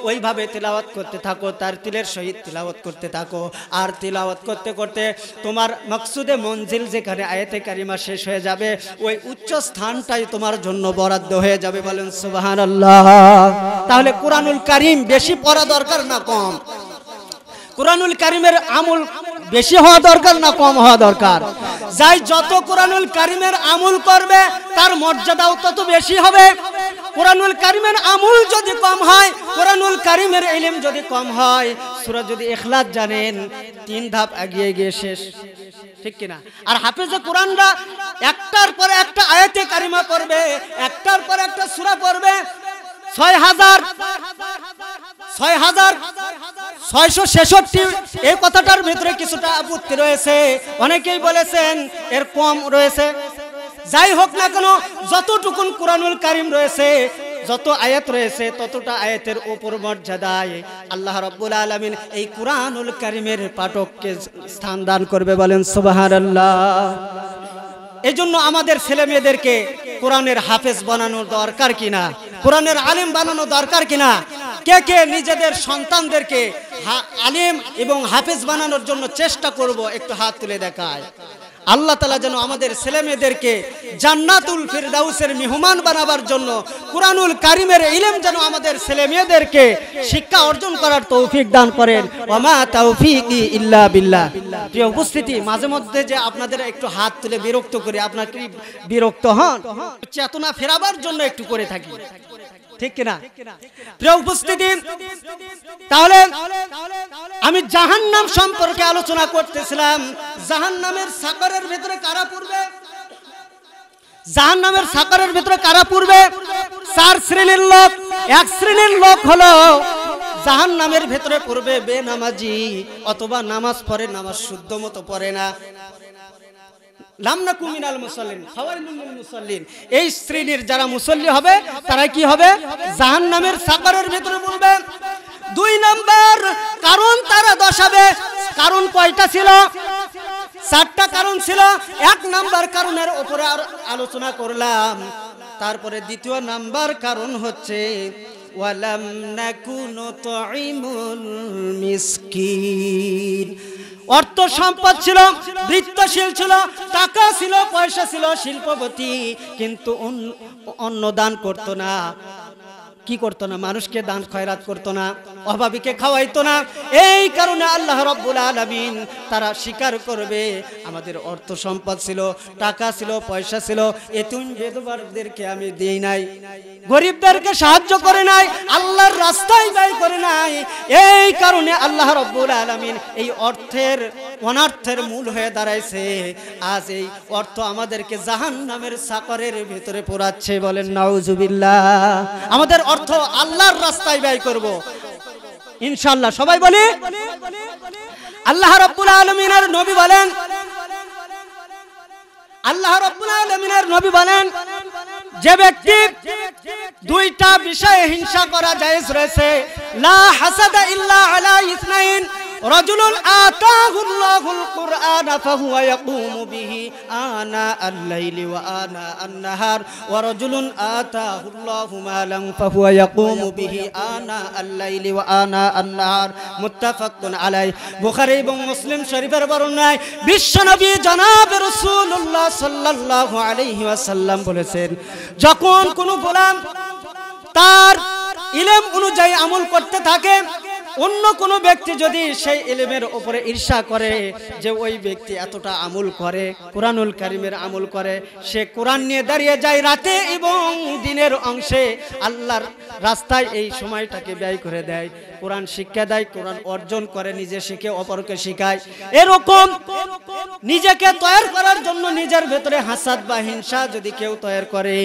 ওইভাবে তেলাওয়াত করতে থাকো তার তিলের সহিত তেলাওয়াত করতে থাকো থাকো আর তিলাওয়াত করতে করতে তোমার মকসুদে মঞ্জিল যেখানে আয়াতে কারিমা শেষ হয়ে যাবে ওই উচ্চ স্থানটাই তোমার জন্য বরাদ্দ হয়ে যাবে বলেন সুবাহান আল্লাহ তাহলে কোরআনুল কারিম বেশি পড়া দরকার না কম কোরআনুল কারিমের আমল বেশি হওয়া দরকার না কম হওয়া দরকার যাই যত কোরআনুল কারিমের আমুল করবে তার মর্যাদাও তত বেশি হবে কোরআনুল কারিমের আমুল যদি কম হয় কোরআনুল কারিমের এলিম যদি কম হয় সুরা যদি এখলাদ জানেন তিন ধাপ এগিয়ে গিয়ে শেষ ঠিক কিনা আর হাফেজে কোরআনরা একটার পরে একটা আয়াতে কারিমা পড়বে একটার পর একটা সুরা পড়বে ছয় হাজার ছয় হাজার ছয়শো ছেষট্টি এই কথাটার ভিতরে কিছুটা অনেকেই বলেছেন এর কম রয়েছে যাই হোক না কেন যতটুকুন কোরআনুল কারিম রয়েছে যত আয়াত রয়েছে ততটা আয়াতের উপর মর্যাদায় আল্লাহ রব্বুল আলমিন এই কোরআনুল কারিমের পাঠককে স্থান দান করবে বলেন সুবাহ এজন্য আমাদের ছেলে মেয়েদেরকে কোরআনের হাফেজ বানানোর দরকার কিনা কোরআনের আলিম বানানো দরকার কিনা কে কে নিজেদের সন্তানদেরকে আলিম এবং হাফেজ বানানোর জন্য চেষ্টা করব একটু হাত তুলে দেখায় আল্লাহ তালা যেন আমাদের ছেলেমেয়েদেরকে জান্নাতুল ফিরদাউসের মেহমান বানাবার জন্য কোরআনুল কারিমের ইলেম যেন আমাদের ছেলেমেয়েদেরকে শিক্ষা অর্জন করার তৌফিক দান করেন অমা তৌফিক ইল্লা বিল্লাহ প্রিয় উপস্থিতি মাঝে মধ্যে যে আপনাদের একটু হাত তুলে বিরক্ত করে আপনার কি বিরক্ত হন চেতনা ফেরাবার জন্য একটু করে থাকি ঠিক কিনা প্রিয় উপস্থিতি তাহলে আমি জাহান নাম সম্পর্কে আলোচনা করতেছিলাম জাহান নামের সাগরের ভিতরে কারা পড়বে জাহান নামের সাগরের ভেতরে কারা পড়বে চার শ্রেণীর লোক এক শ্রেণীর লোক হলো জাহান নামের ভেতরে পড়বে বেনামাজি অথবা নামাজ পড়ে নামাজ শুদ্ধ মতো পড়ে না লামনা কুমিনাল মুসল্লিন খাওয়াইলুল মুসল্লিন এই শ্রেণীর যারা মুসল্লি হবে তারা কি হবে জাহান্নামের সাকারের ভেতরে বলবেন দুই নম্বর কারণ তারা দশাবে কারণ কয়টা ছিল চারটা কারণ ছিল এক নাম্বার কারণের ওপরে আলোচনা করলাম তারপরে দ্বিতীয় নাম্বার কারণ হচ্ছে ওয়ালাম নাকুন তাইমুল মিসকিন অর্থ সম্পদ ছিল বৃত্তশীল ছিল টাকা ছিল পয়সা ছিল শিল্পপতি কিন্তু অন্ন দান করতো না কি করতো না মানুষকে দান খয়রাত করতো না অভাবীকে খাওয়াইতো না এই কারণে আল্লাহ রব্বুল আলমিন তারা স্বীকার করবে আমাদের অর্থ সম্পদ ছিল টাকা ছিল পয়সা ছিল এতুন বেদবারদেরকে আমি দিই নাই গরিবদেরকে সাহায্য করে নাই আল্লাহর রাস্তায় ব্যয় করে নাই এই কারণে আল্লাহ রব্বুল আলমিন এই অর্থের অনার্থের মূল হয়ে দাঁড়াইছে আজ এই অর্থ আমাদেরকে জাহান নামের সাকরের ভিতরে পোড়াচ্ছে বলেন নাউজুবিল্লাহ আমাদের অর্থ আল্লাহর রাস্তায় ব্যয় করব ইনশাল্লাহ সবাই বলি আল্লাহ রব্বুল আলমিনের নবী বলেন আল্লাহ রব্বুল আলমিনের নবী বলেন যে ব্যক্তি দুইটা বিষয়ে হিংসা করা জায়েজ রয়েছে লা হাসাদা ইল্লা আলা ইসনাইন رجل آتاه الله القرآن فهو يقوم به آناء الليل وآناء النهار ورجل آتاه الله مالا فهو يقوم به آناء الليل وآناء النهار متفق عليه بخاري مسلم شريف برناي বিশ্বনবী জনাব রসুল্লাহ সাল্লাহ আলহি ওয়াসাল্লাম বলেছেন যখন কোনো গোলাম তার ইলেম অনুযায়ী আমল করতে থাকে অন্য কোনো ব্যক্তি যদি সেই এলেমের ওপরে ঈর্ষা করে যে ওই ব্যক্তি এতটা আমল করে কোরআনুল কারিমের আমল করে সে কোরআন নিয়ে দাঁড়িয়ে যায় রাতে এবং দিনের অংশে আল্লাহর রাস্তায় এই সময়টাকে ব্যয় করে দেয় কোরআন শিক্ষা দেয় কোরআন অর্জন করে নিজে শিখে অপরকে শিখায় এরকম নিজেকে তৈরি করার জন্য নিজের ভেতরে হাসাদ বা হিংসা যদি কেউ তৈরি করে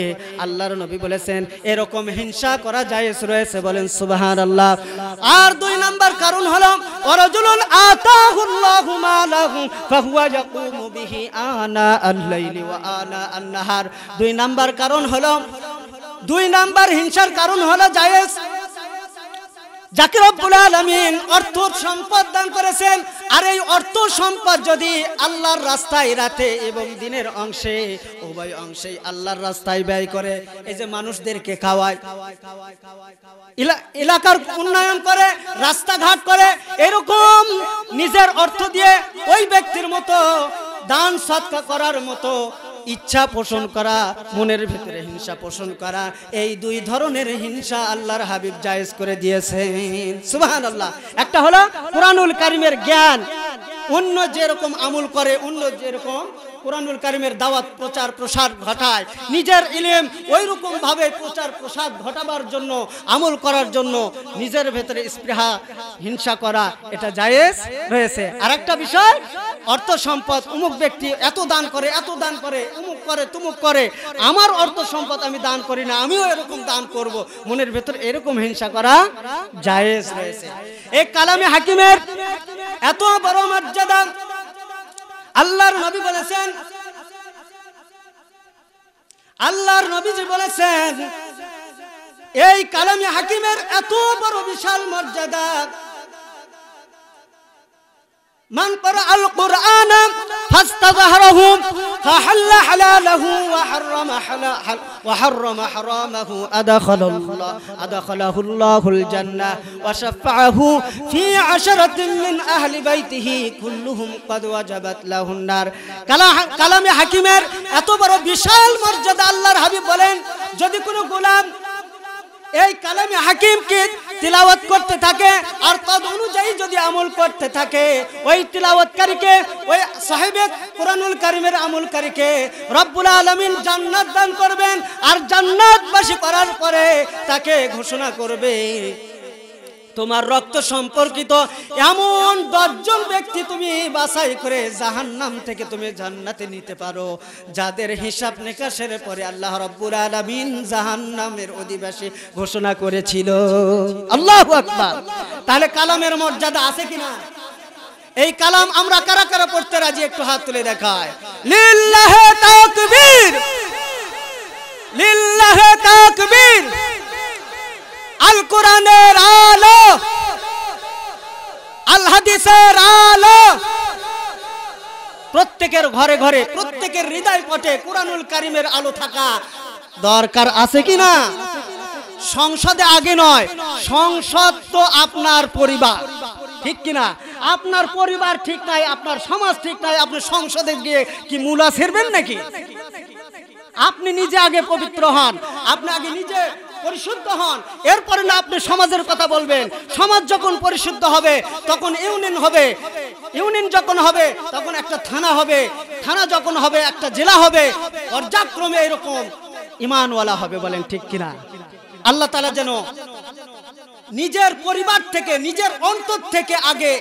আল্লাহর নবী বলেছেন এরকম হিংসা করা যায় রয়েছে বলেন সুবাহার আল্লাহ আর দুই নাম্বার কারণ হল দুই নাম্বার কারণ হলো দুই নাম্বার হিংসার কারণ হলো জায়েজ যাকে রব্বুল আলমিন অর্থ সম্পদ দান করেছেন আর এই অর্থ সম্পদ যদি আল্লাহর রাস্তায় রাতে এবং দিনের অংশে উভয় অংশেই আল্লাহর রাস্তায় ব্যয় করে এই যে মানুষদেরকে খাওয়ায় এলাকার উন্নয়ন করে রাস্তাঘাট করে এরকম নিজের অর্থ দিয়ে ওই ব্যক্তির মতো দান সৎকা করার মতো ইচ্ছা পোষণ করা মনের ভিতরে হিংসা পোষণ করা এই দুই ধরনের হিংসা আল্লাহর হাবিব জায়েজ করে দিয়েছেন সুবাহান আল্লাহ একটা হলো কোরআনুল কারিমের জ্ঞান অন্য যেরকম আমুল করে অন্য যেরকম কোরআনুল কারিমের দাওয়াত প্রচার প্রসার ঘটায় নিজের ইলেম ওই রকমভাবে প্রচার প্রসার ঘটাবার জন্য আমল করার জন্য নিজের ভেতরে স্পৃহা হিংসা করা এটা জায়েজ রয়েছে আর একটা বিষয় অর্থ সম্পদ অমুক ব্যক্তি এত দান করে এত দান করে অমুক করে তুমুক করে আমার অর্থ সম্পদ আমি দান করি না আমিও এরকম দান করব মনের ভেতরে এরকম হিংসা করা জায়েজ রয়েছে এই কালামে হাকিমের এত বড় মর্যাদা আল্লাহর নবী বলেছেন আল্লাহর নবীজি বলেছেন এই কালামে হাকিমের এত বড় বিশাল মর্যাদা من قرأ القرآن فاستظهره فحل حلاله وحرم حلا حل وحرم حرامه أدخل الله أدخله الله الجنة وشفعه في عشرة من أهل بيته كلهم قد وجبت له النار كلام حكيمير এত بشال مرجد الله আল্লাহর হাবিব جدي যদি غلام এই কালামে হাকিমকে তিলাওয়াত করতে থাকে আর তদ অনুযায়ী যদি আমল করতে থাকে ওই তিলাওয়াতকারীকে ওই সাহেবের কোরআনুল কারিমের আমলকারীকে রব্বুল আলমিন জান্নাত দান করবেন আর জান্নাতবাসী করার পরে তাকে ঘোষণা করবে তোমার রক্ত সম্পর্কিত এমন দশজন ব্যক্তি তুমি বাছাই করে জাহান নাম থেকে তুমি জান্নাতে নিতে পারো যাদের হিসাব নিকাশের পরে আল্লাহ রব্বুর আলমিন জাহান নামের অধিবাসী ঘোষণা করেছিল আল্লাহ আকবার তাহলে কালামের মর্যাদা আছে কিনা এই কালাম আমরা কারা কারা পড়তে রাজি একটু হাত তুলে দেখায় লিল্লাহে তাকবীর আল কোরআনের আলো আল হাদিসের আলো প্রত্যেকের ঘরে ঘরে প্রত্যেকের হৃদয় পটে কোরআনুল কারিমের আলো থাকা দরকার আছে কি না সংসদে আগে নয় সংসদ তো আপনার পরিবার ঠিক কিনা আপনার পরিবার ঠিক নাই আপনার সমাজ ঠিক নাই আপনি সংসদে গিয়ে কি মূলা ছেড়বেন নাকি আপনি নিজে আগে পবিত্র হন আপনি আগে নিজে পরিশুদ্ধ হন এরপরে না আপনি সমাজের কথা বলবেন সমাজ যখন পরিশুদ্ধ হবে তখন ইউনিয়ন হবে ইউনিয়ন যখন হবে তখন একটা থানা হবে থানা যখন হবে একটা জেলা হবে পর্যায়ক্রমে এরকম ইমানওয়ালা হবে বলেন ঠিক কিনা আল্লাহ তালা যেন নিজের পরিবার থেকে নিজের অন্তর থেকে আগে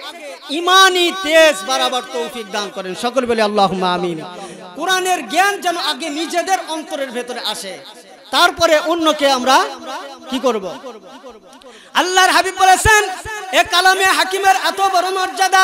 ইমানই তেজ বারাবার তৌফিক দান করেন সকল বলে আল্লাহ আমিন কোরআনের জ্ঞান যেন আগে নিজেদের অন্তরের ভেতরে আসে তারপরে অন্যকে আমরা কি করব আল্লাহর হাবিব বলেছেন এ কালামে হাকিমের এত বড় মর্যাদা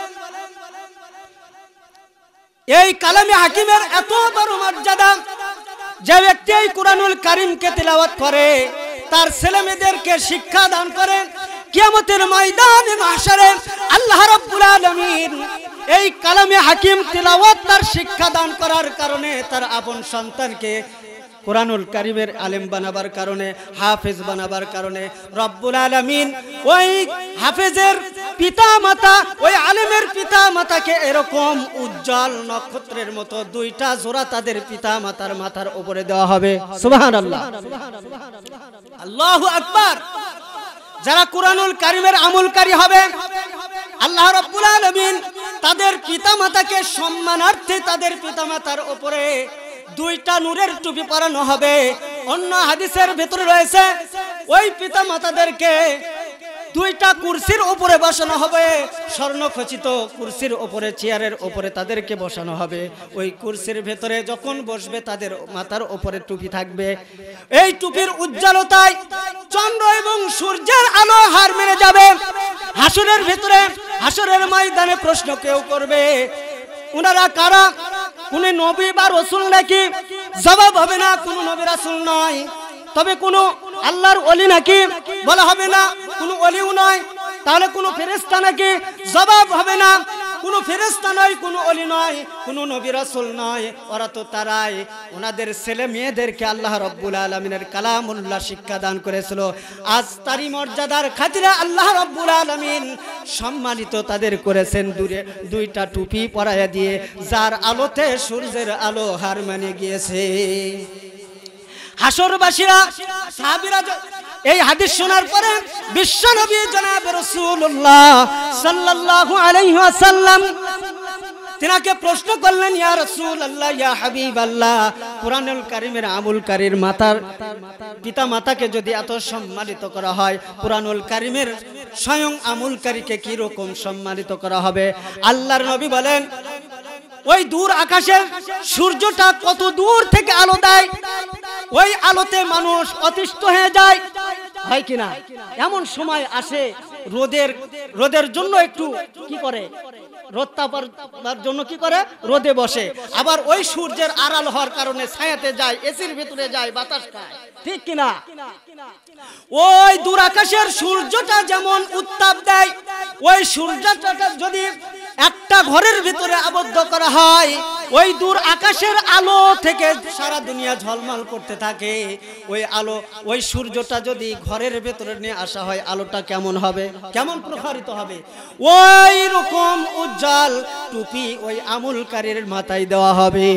এই কালামে হাকিমের এত বড় মর্যাদা যে ব্যক্তি এই কোরআনুল করিমকে তেলাওয়াত করে তার মেয়েদেরকে শিক্ষা দান করেন কিয়ামতের ময়দানে মাহশারে আল্লাহ রাব্বুল আলামিন এই কালামে হাকিম তেলাওয়াত তার শিক্ষা দান করার কারণে তার আপন সন্তানকে কোরআনুল কারিমের আলেম বানাবার কারণে হাফেজ বানাবার কারণে রব্বুল আলমিন ওই হাফেজের পিতা মাতা ওই আলেমের পিতা মাতাকে এরকম উজ্জ্বল নক্ষত্রের মতো দুইটা জোড়া তাদের পিতা মাতার মাথার উপরে দেওয়া হবে সুবাহান আল্লাহ আল্লাহ যারা কোরআনুল কারিমের আমলকারী হবে আল্লাহ রব্বুল আলমিন তাদের পিতা মাতাকে সম্মানার্থে তাদের পিতা মাতার ওপরে দুইটা নূরের টুপি পরানো হবে অন্য হাদিসের ভেতরে রয়েছে ওই পিতা মাতাদেরকে দুইটা কুরসির উপরে বসানো হবে স্বর্ণখচিত কুরসির উপরে চেয়ারের উপরে তাদেরকে বসানো হবে ওই কুরসির ভেতরে যখন বসবে তাদের মাথার উপরে টুপি থাকবে এই টুপির উজ্জ্বলতায় চন্দ্র এবং সূর্যের আলো হার মেনে যাবে হাসুরের ভেতরে হাসুরের ময়দানে প্রশ্ন কেউ করবে ওনারা কারা কোন নবী বা রসুল নাকি জবাব হবে না কোন নবী রাসুল নয় তবে কোনো আল্লাহর অলি নাকি বলা হবে না কোনো অলিও নয় তাহলে কোনো ফেরেস্তা নাকি জবাব হবে না কোনো ফেরেস্তা নয় কোনো অলি নয় কোনো নবির নয় ওরা তো তারাই ওনাদের ছেলে মেয়েদেরকে আল্লাহ রব্বুল আলমিনের উল্লাহ শিক্ষা দান করেছিল আজ তারই মর্যাদার খাতিরে আল্লাহ রব্বুল আলমিন সম্মানিত তাদের করেছেন দূরে দুইটা টুপি পরাইয়া দিয়ে যার আলোতে সূর্যের আলো হার মানে গিয়েছে হাসরবাসীরা সাহাবিরা এই হাদিস শোনার পরে বিশ্ব নবী জনাব রসুল্লাহ সাল্লাল্লাহু আলাইহি ওয়াসাল্লাম তিনাকে প্রশ্ন করলেন ইয়া রসুল আল্লাহ ইয়া হাবিব আল্লাহ কোরআনুল কারিমের আমুলকারীর মাতার পিতা মাতাকে যদি এত সম্মানিত করা হয় কোরআনুল কারিমের স্বয়ং আমুলকারীকে কি রকম সম্মানিত করা হবে আল্লাহর নবী বলেন ওই দূর আকাশে সূর্যটা কত দূর থেকে আলো দেয় ওই আলোতে মানুষ অতিষ্ঠ হয়ে যায় হয় কিনা এমন সময় আসে রোদের রোদের জন্য একটু কি করে রোদ তাপার জন্য কি করে রোদে বসে আবার ওই সূর্যের আড়াল হওয়ার কারণে ছায়াতে যায় এসির ভিতরে যায় বাতাস খায় ঠিক কিনা ওই দূর আকাশের সূর্যটা যেমন উত্তাপ দেয় ওই সূর্যটা যদি একটা ঘরের ভিতরে আবদ্ধ করা হয় ওই দূর আকাশের আলো থেকে সারা দুনিয়া ঝলমল করতে থাকে ওই আলো ওই সূর্যটা যদি ঘরের ভেতরে নিয়ে আসা হয় আলোটা কেমন হবে কেমন প্রসারিত হবে ওই রকম উজ্জ্বল টুপি ওই আমুলকারীর মাথায় দেওয়া হবে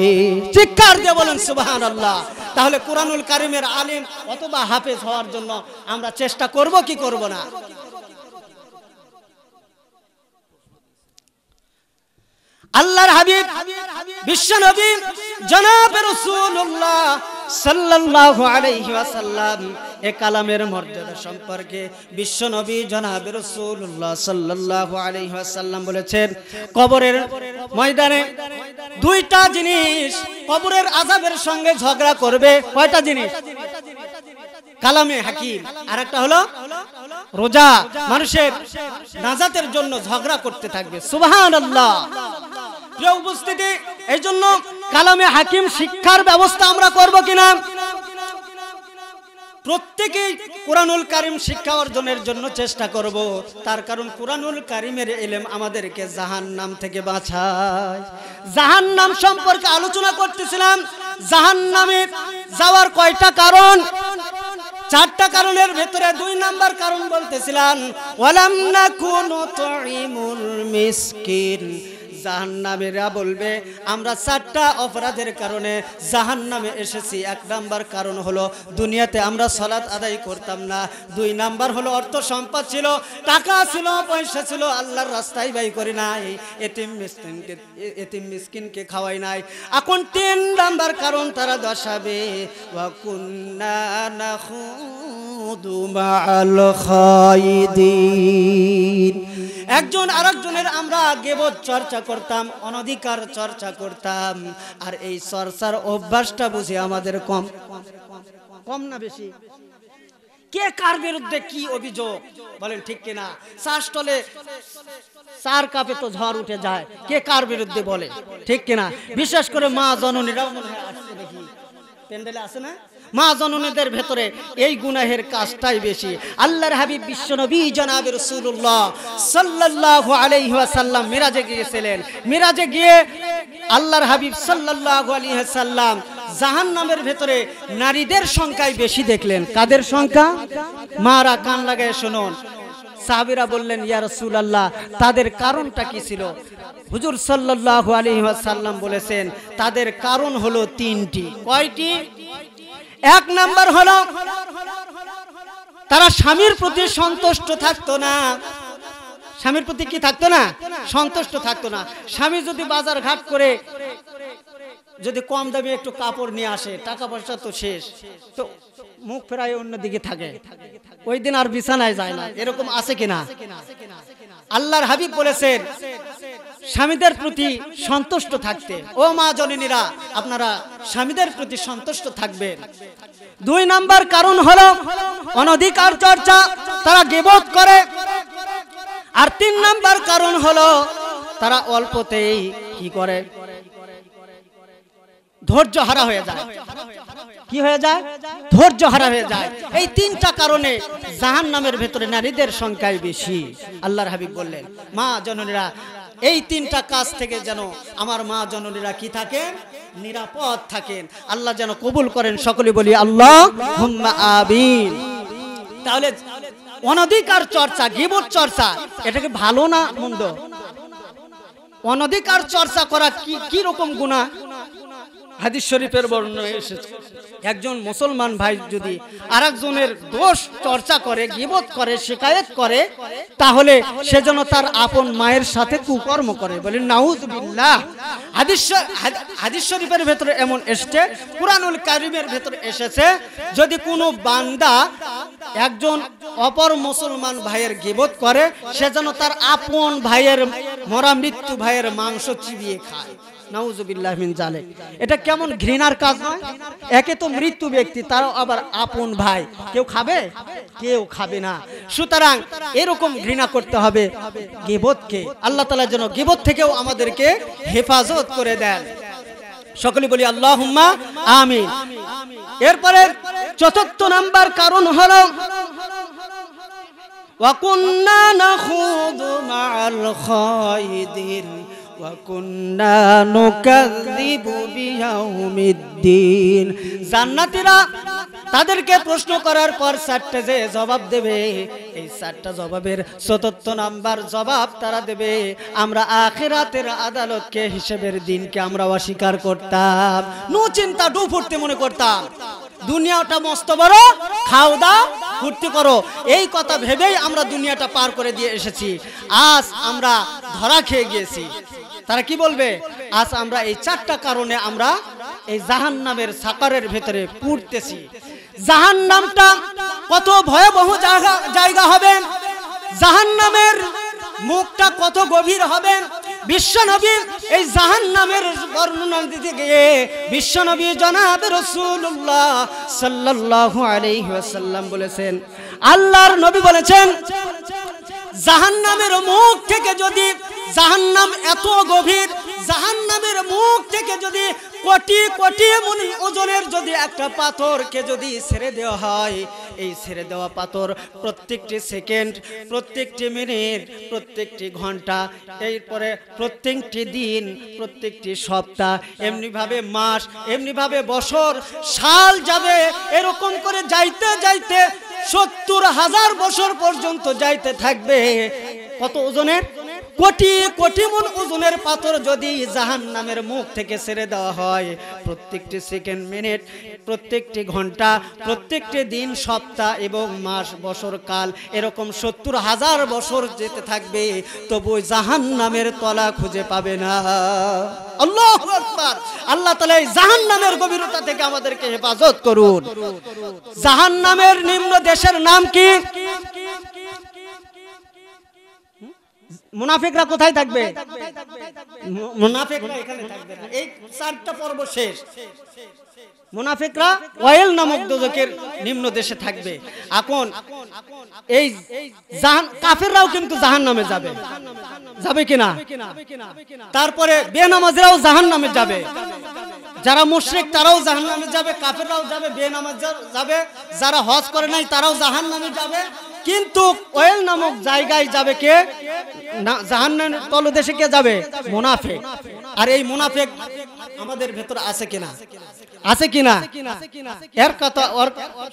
চিৎকার দিয়ে বলেন সুবহানাল্লাহ আল্লাহ তাহলে কোরআনুল কারিমের আলিম অথবা হাফেজ হওয়ার জন্য আমরা চেষ্টা করব কি করব না আল্লাহর হাবিব বিশ্ব নবী জনাব রাসূলুল্লাহ সাল্লাল্লাহু আলাইহি ওয়াসাল্লাম এ কালামের মর্যাদা সম্পর্কে বিশ্ব নবী জনাব রাসূলুল্লাহ সাল্লাল্লাহু আলাইহি ওয়াসাল্লাম বলেছেন কবরের ময়দানে দুইটা জিনিস কবরের আযাবের সঙ্গে ঝগড়া করবে কয়টা জিনিস কালামে হাকিম আর একটা হলো রোজা মানুষের নাজাতের জন্য ঝগড়া করতে থাকবে সুবহানাল্লাহ প্রিয় উপস্থিতি এই জন্য কালামে হাকিম শিক্ষার ব্যবস্থা আমরা করব কিনা প্রত্যেকেই কোরআনুল কারিম শিক্ষা অর্জনের জন্য চেষ্টা করব তার কারণ কোরআনুল কারিমের এলেম আমাদেরকে জাহান নাম থেকে বাঁচায় জাহান নাম সম্পর্কে আলোচনা করতেছিলাম জাহান নামে যাওয়ার কয়টা কারণ চারটা কারণের ভেতরে দুই নাম্বার কারণ বলতেছিলাম ওয়ালাম না কোনো মিসকিন জাহান্নামেরা বলবে আমরা চারটা অপরাধের কারণে জাহান্নামে এসেছি এক নাম্বার কারণ হলো দুনিয়াতে আমরা সলাৎ আদায় করতাম না দুই নাম্বার হলো অর্থ সম্পদ ছিল টাকা ছিল পয়সা ছিল আল্লাহর রাস্তায় ব্যয় করি নাই এতিম মিসকিনকে এতিম মিসকিনকে খাওয়াই নাই এখন তিন নাম্বার কারণ তারা দশাবে একজন আরেকজনের আমরা গেবত চর্চা করতাম অনধিকার চর্চা করতাম আর এই চর্চার অভ্যাসটা বুঝে আমাদের কম কম না বেশি কে কার বিরুদ্ধে কি অভিযোগ বলেন ঠিক কিনা চাষ টলে চার কাপে তো ঝড় উঠে যায় কে কার বিরুদ্ধে বলে ঠিক কিনা বিশেষ করে মা জননীরাও মনে হয় আসছে দেখি প্যান্ডেলে আছে না মা জননীদের ভেতরে এই গুনাহের কাজটাই বেশি আল্লাহর হাবিব বিশ্বনবী জনাব রসুল্লাহ সাল্লাহ আলাইসাল্লাম মিরাজে গিয়েছিলেন মিরাজে গিয়ে আল্লাহর হাবিব সাল্লাহ আলিহাসাল্লাম জাহান নামের ভেতরে নারীদের সংখ্যায় বেশি দেখলেন কাদের সংখ্যা মারা কান লাগায় শুনুন সাহাবিরা বললেন ইয়া রসুল আল্লাহ তাদের কারণটা কি ছিল হুজুর সাল্লাহ আলী সাল্লাম বলেছেন তাদের কারণ হলো তিনটি কয়টি এক নাম্বার হলো তারা স্বামীর প্রতি সন্তুষ্ট থাকতো না স্বামীর প্রতি কি থাকতো না সন্তুষ্ট থাকতো না স্বামী যদি বাজার ঘাট করে যদি কম দামে একটু কাপড় নিয়ে আসে টাকা পয়সা তো শেষ তো মুখ ফেরায় অন্যদিকে থাকে ওই দিন আর বিছানায় যায় না এরকম আছে কিনা আল্লাহর হাবিব বলেছেন স্বামীদের প্রতি সন্তুষ্ট থাকতে ও মা জননীরা আপনারা স্বামীদের প্রতি সন্তুষ্ট থাকবেন দুই নাম্বার কারণ হলো অনধিকার চর্চা তারা গেবোধ করে আর তিন নাম্বার কারণ হলো তারা অল্পতেই কি করে ধৈর্য হারা হয়ে যায় কি হয়ে যায় ধৈর্য হারা হয়ে যায় এই তিনটা কারণে জাহান নামের ভেতরে নারীদের সংখ্যাই বেশি আল্লাহর হাবিব বললেন মা জননীরা এই তিনটা কাজ থেকে যেন আমার মা জননীরা কি থাকেন নিরাপদ থাকেন আল্লাহ যেন কবুল করেন সকলে বলি আল্লাহ আবিন তাহলে অনধিকার চর্চা গিবর চর্চা এটাকে ভালো না মন্দ অনধিকার চর্চা করা কি কি রকম গুণা হাদিস শরীফের বর্ণনা এসেছে একজন মুসলমান ভাই যদি আর দোষ চর্চা করে গিবত করে শিকায়ত করে তাহলে সে যেন তার আপন মায়ের সাথে কুকর্ম করে বলে নাউজবিল্লাহ হাদিস হাদিস শরীফের ভেতরে এমন এসছে কুরআনুল কারিমের ভেতরে এসেছে যদি কোনো বান্দা একজন অপর মুসলমান ভাইয়ের গিবত করে সে যেন তার আপন ভাইয়ের মরা মৃত্যু ভাইয়ের মাংস চিবিয়ে খায় এটা কেমন ঘৃণার কাজ নয় একে তো মৃত্যু ব্যক্তি তারও আবার আপন ভাই কেউ খাবে কেউ খাবে না সুতরাং এরকম ঘৃণা করতে হবে গেবতকে আল্লাহ তালা যেন গেবত থেকেও আমাদেরকে হেফাজত করে দেন সকলে বলি আল্লাহ আমি এরপরে চতুর্থ নাম্বার কারণ হল وكنا نخوض مع الخائدين জান্নাতীরা তাদেরকে প্রশ্ন করার পর চারটে যে জবাব দেবে এই চারটা জবাবের চতুর্থ নাম্বার জবাব তারা দেবে আমরা আখেরাতের আদালতকে হিসেবের দিনকে আমরা অস্বীকার করতাম নু চিন্তা ডু ফুটতে মনে করতাম দুনিয়াটা মস্ত বড় খাও দাও ফুর্তি করো এই কথা ভেবেই আমরা দুনিয়াটা পার করে দিয়ে এসেছি আজ আমরা ধরা খেয়ে গিয়েছি তারা কি বলবে আজ আমরা এই চারটা কারণে আমরা এই জাহান নামের সাকারের ভেতরে পুড়তেছি জাহান নামটা কত ভয়াবহ জায়গা হবেন জাহান নামের মুখটা কত গভীর হবেন বিশ্ব নবী এই জাহান নামের বর্ণনা দিতে গিয়ে বিশ্ব নবী জনাব রসুল্লাহ সাল্লাহ আলহিহাসাল্লাম বলেছেন আল্লাহর নবী বলেছেন জাহান নামের মুখ থেকে যদি জাহান এত গভীর জাহান নামের মুখ থেকে যদি কোটি কোটি মনি ওজনের যদি একটা পাথরকে যদি ছেড়ে দেওয়া হয় এই ছেড়ে দেওয়া পাথর প্রত্যেকটি সেকেন্ড প্রত্যেকটি মিনিট প্রত্যেকটি ঘন্টা এরপরে প্রত্যেকটি দিন প্রত্যেকটি সপ্তাহ এমনিভাবে মাস এমনিভাবে বছর সাল যাবে এরকম করে যাইতে যাইতে সত্তর হাজার বছর পর্যন্ত যাইতে থাকবে কত ওজনের কোটি কোটি মন ওজনের পাথর যদি জাহান নামের মুখ থেকে ছেড়ে দেওয়া হয় প্রত্যেকটি সেকেন্ড মিনিট প্রত্যেকটি ঘন্টা প্রত্যেকটি দিন সপ্তাহ এবং মাস বছর কাল এরকম সত্তর হাজার বছর যেতে থাকবে তবু জাহান নামের তলা খুঁজে পাবে না আল্লাহ আল্লাহ তালা এই জাহান নামের গভীরতা থেকে আমাদেরকে হেফাজত করুন জাহান নামের নিম্ন দেশের নাম কি মুনাফিকরা কোথায় থাকবে মুনাফিকরা এখানে ওয়েল নামক দোজকের নিম্ন দেশে থাকবে এখন এই জাহান কাফেররাও কিন্তু জাহান নামে যাবে যাবে কিনা তারপরে বেনামাজরাও জাহান নামে যাবে যারা মুশরিক তারাও জাহান নামে যাবে কাফেররাও যাবে বেনামাজ যাবে যারা হজ করে নাই তারাও জাহান নামে যাবে কিন্তু ওয়েল নামক জায়গায় যাবে কে জাহান্নান তলদেশে কে যাবে মুনাফিক আর এই মুনাফিক আমাদের ভেতর আছে কিনা আছে কিনা এর কথা ওর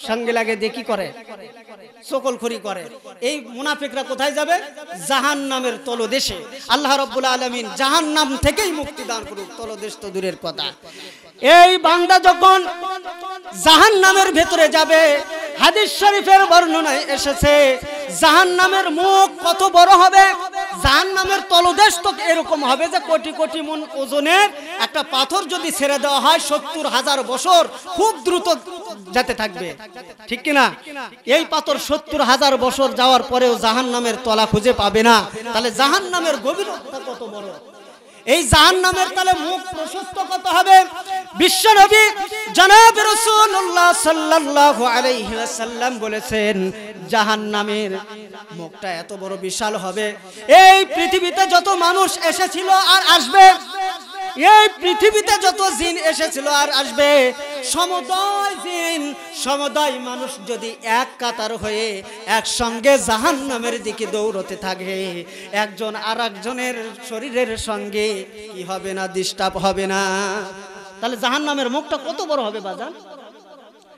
সঙ্গে লাগে দেখি করে করে সকলখুরি করে এই মুনাফিকরা কোথায় যাবে জাহান নামের তলদেশে আল্লাহ রব্বুল আলমিন জাহান নাম থেকেই মুক্তি দান করুক তলদেশ তো দূরের কথা এই বান্দা যখন জাহান নামের ভেতরে যাবে হাদিস শরীফের বর্ণনায় এসেছে জাহান নামের মুখ কত বড় হবে জাহান নামের তলদেশ তো এরকম হবে যে কোটি কোটি মন ওজনের একটা পাথর যদি ছেড়ে দেওয়া হয় সত্তর হাজার বছর খুব দ্রুত যেতে থাকবে ঠিক কিনা এই পাথর সত্তর হাজার বছর যাওয়ার পরেও জাহান নামের তলা খুঁজে পাবে না তাহলে জাহান নামের গভীরতা কত বড় এই জাহান নামের তালে মুখ প্রশস্ত কত হবে বিশ্ব নবী জনাব রসুল্লাহ সাল্লাহ আলাইসাল্লাম বলেছেন জাহান নামের মুখটা এত বড় বিশাল হবে এই পৃথিবীতে যত মানুষ এসেছিল আর আসবে এই পৃথিবীতে যত জিন এসেছিল আর আসবে সমুদয় জিন সমুদয় মানুষ যদি এক কাতার হয়ে একসঙ্গে জাহান নামের দিকে দৌড়তে থাকে একজন আর শরীরের সঙ্গে কি হবে না ডিস্টার্ব হবে না তাহলে জাহান নামের মুখটা কত বড় হবে বাজান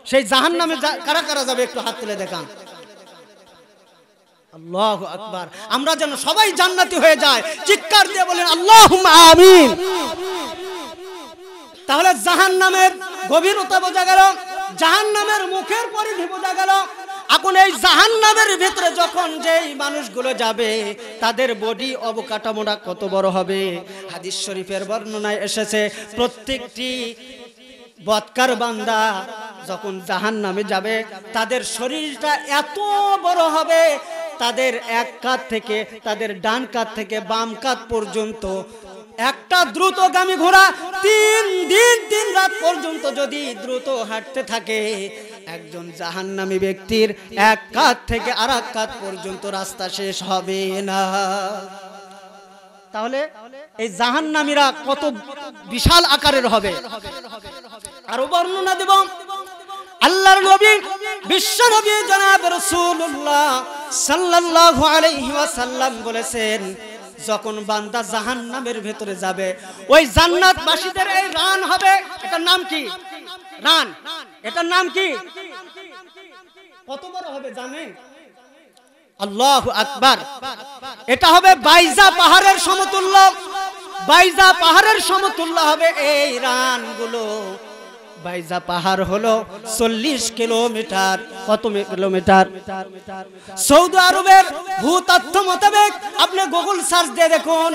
সেই জাহান নামে কারা কারা যাবে একটু হাত তুলে দেখান আল্লাহ আকবার আমরা যেন সবাই জান্নাতি হয়ে যায় চিৎকার দিয়ে বলেন আল্লাহ আমিন তাহলে জাহান নামের গভীরতা বোঝা গেল জাহান নামের মুখের পরিধি বোঝা গেল এখন এই জাহান নামের ভেতরে যখন যেই মানুষগুলো যাবে তাদের বডি অবকাঠামোটা কত বড় হবে হাদিস শরীফের বর্ণনায় এসেছে প্রত্যেকটি বৎকার বান্দা যখন জাহান নামে যাবে তাদের শরীরটা এত বড় হবে তাদের এক কাত থেকে তাদের ডান কাত থেকে বাম কাত পর্যন্ত একটা দ্রুতগামী ঘোড়া তিন দিন তিন রাত পর্যন্ত যদি দ্রুত হাঁটতে থাকে একজন জাহান্নামী ব্যক্তির এক কাত থেকে আর এক কাত পর্যন্ত রাস্তা শেষ হবে না তাহলে এই জাহান্নামীরা কত বিশাল আকারের হবে আরো বর্ণনা দেব আল্লাহর নবী বিশ্ব নবী জনাব রাসূলুল্লাহ সাল্লাল্লাহু আলাইহি ওয়াসাল্লাম বলেছেন যখন বান্দা জাহান্নামের ভেতরে যাবে ওই জান্নাতবাসীদের এই রান হবে এটার নাম কি রান এটার নাম কি কত বড় হবে জানেন আল্লাহ আকবার এটা হবে বাইজা পাহাড়ের সমতুল্য বাইজা পাহাড়ের সমতুল্য হবে এই রানগুলো বাইজা পাহাড় হলো চল্লিশ কিলোমিটার কত কিলোমিটার সৌদি আরবের ভূতত্ত্ব মোতাবেক আপনি গুগল সার্চ দিয়ে দেখুন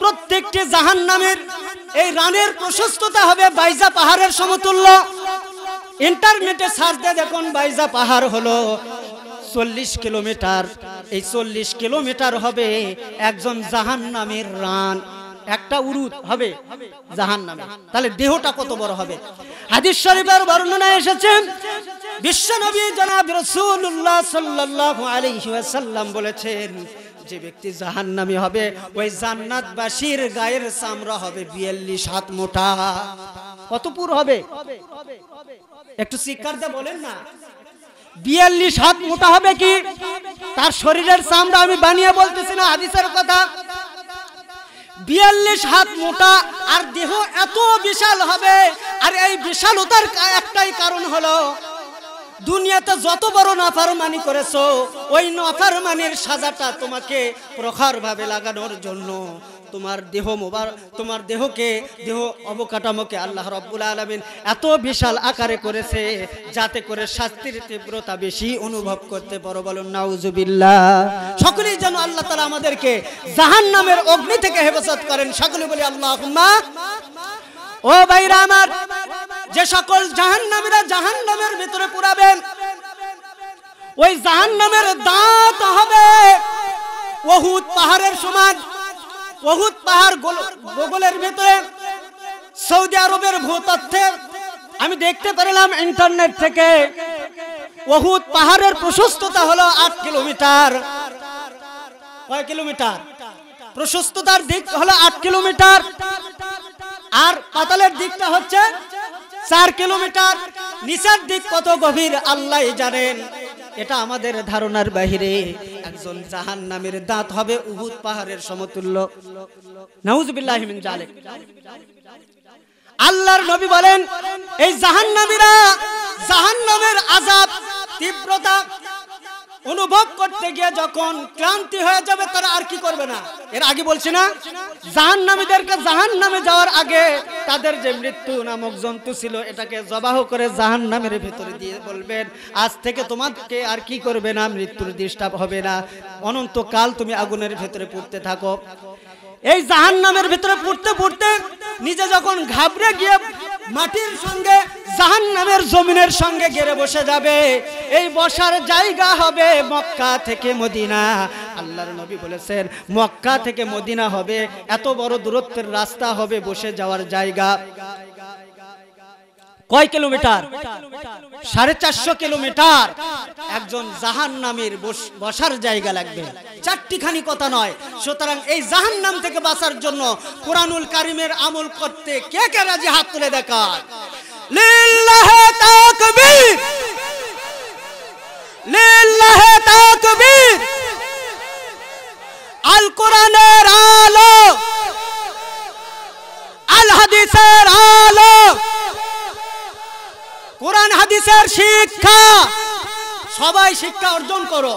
প্রত্যেকটি জাহান নামের এই রানের প্রশস্ততা হবে বাইজা পাহাড়ের সমতুল্য ইন্টারনেটে সার্চ দিয়ে দেখুন বাইজা পাহাড় হলো চল্লিশ কিলোমিটার এই চল্লিশ কিলোমিটার হবে একজন জাহান নামের রান একটা উরুদ হবে জাহান নামে তাহলে দেহটা কত বড় হবে হাদিস শরীফের বর্ণনা এসেছে বিশ্বনবী জনাব রসুল্লাহ সাল্লাল্লাহু আলাইহি ওয়াসাল্লাম বলেছেন যে ব্যক্তি জাহান্নামী হবে ওই জান্নাতবাসীর গায়ের চামড়া হবে বিয়াল্লিশ হাত মোটা কত পুর হবে একটু শিক্ষার বলেন না বিয়াল্লিশ হাত মোটা হবে কি তার শরীরের চামড়া আমি বানিয়ে বলতেছি না হাদিসের কথা বিয়াল্লিশ হাত মোটা আর দেহ এত বিশাল হবে আর এই বিশালতার একটাই কারণ হলো দুনিয়াতে যত বড় নাফারমানি করেছো ওই নাফারমানির সাজাটা তোমাকে ভাবে লাগানোর জন্য তোমার দেহ মোবার তোমার দেহকে দেহ অবকাঠামোকে আল্লাহ রব্বুল আলমিন এত বিশাল আকারে করেছে যাতে করে শাস্তির তীব্রতা বেশি অনুভব করতে পারো বলুন নাউজুবিল্লা সকলেই যেন আল্লাহ তালা আমাদেরকে জাহান নামের অগ্নি থেকে হেফাজত করেন সকলে বলি আল্লাহ ও বাইরা আমার যে সকল জাহান নামীরা জাহান নামের ভিতরে পুরাবেন ওই জাহান নামের দাঁত হবে ওহুদ পাহাড়ের সমান বহুত পাহাড় গোগলের ভেতরে সৌদি আরবের ভূতত্ত্বের আমি দেখতে পারিলাম ইন্টারনেট থেকে বহুত পাহাড়ের প্রশস্ততা হলো আট কিলোমিটার কয় কিলোমিটার প্রশস্ততার দিক হলো আট কিলোমিটার আর পাতালের দিকটা হচ্ছে চার কিলোমিটার নিচের দিক কত গভীর আল্লাহ জানেন এটা আমাদের ধারণার বাহিরে একজন জাহান নামের দাঁত হবে উহুদ পাহাড়ের সমতুল্য আল্লাহর নবী বলেন এই জাহান নামের আজাদ তীব্রতা অনুভব করতে গিয়ে যখন ক্লান্তি হয়ে যাবে তারা আর কি করবে না এর আগে বলছি না জাহান নামীদেরকে জাহান নামে যাওয়ার আগে তাদের যে মৃত্যু নামক জন্তু ছিল এটাকে জবাহ করে জাহান নামের ভেতরে দিয়ে বলবেন আজ থেকে তোমাকে আর কি করবে না মৃত্যুর ডিস্টার্ব হবে না অনন্তকাল তুমি আগুনের ভেতরে পড়তে থাকো এই জাহান নামের ভিতরে পড়তে পড়তে নিজে যখন ঘাবড়ে গিয়ে মাটির সঙ্গে জাহান নামের জমিনের সঙ্গে গেড়ে বসে যাবে এই বসার জায়গা হবে মক্কা থেকে মদিনা আল্লাহর নবী বলেছেন মক্কা থেকে মদিনা হবে এত বড় দূরত্বের রাস্তা হবে বসে যাওয়ার জায়গা কয় কিলোমিটার সাড়ে চারশো কিলোমিটার একজন জাহান নামের বসার জায়গা লাগবে চারটিখানি কথা নয় সুতরাং এই জাহান নাম থেকে বাঁচার জন্য কোরআনুল কারিমের আমল করতে কে কে রাজি হাত তুলে দেখার আলো আল হাদিসের আলো কোরআন হাদিসের শিক্ষা সবাই শিক্ষা অর্জন করো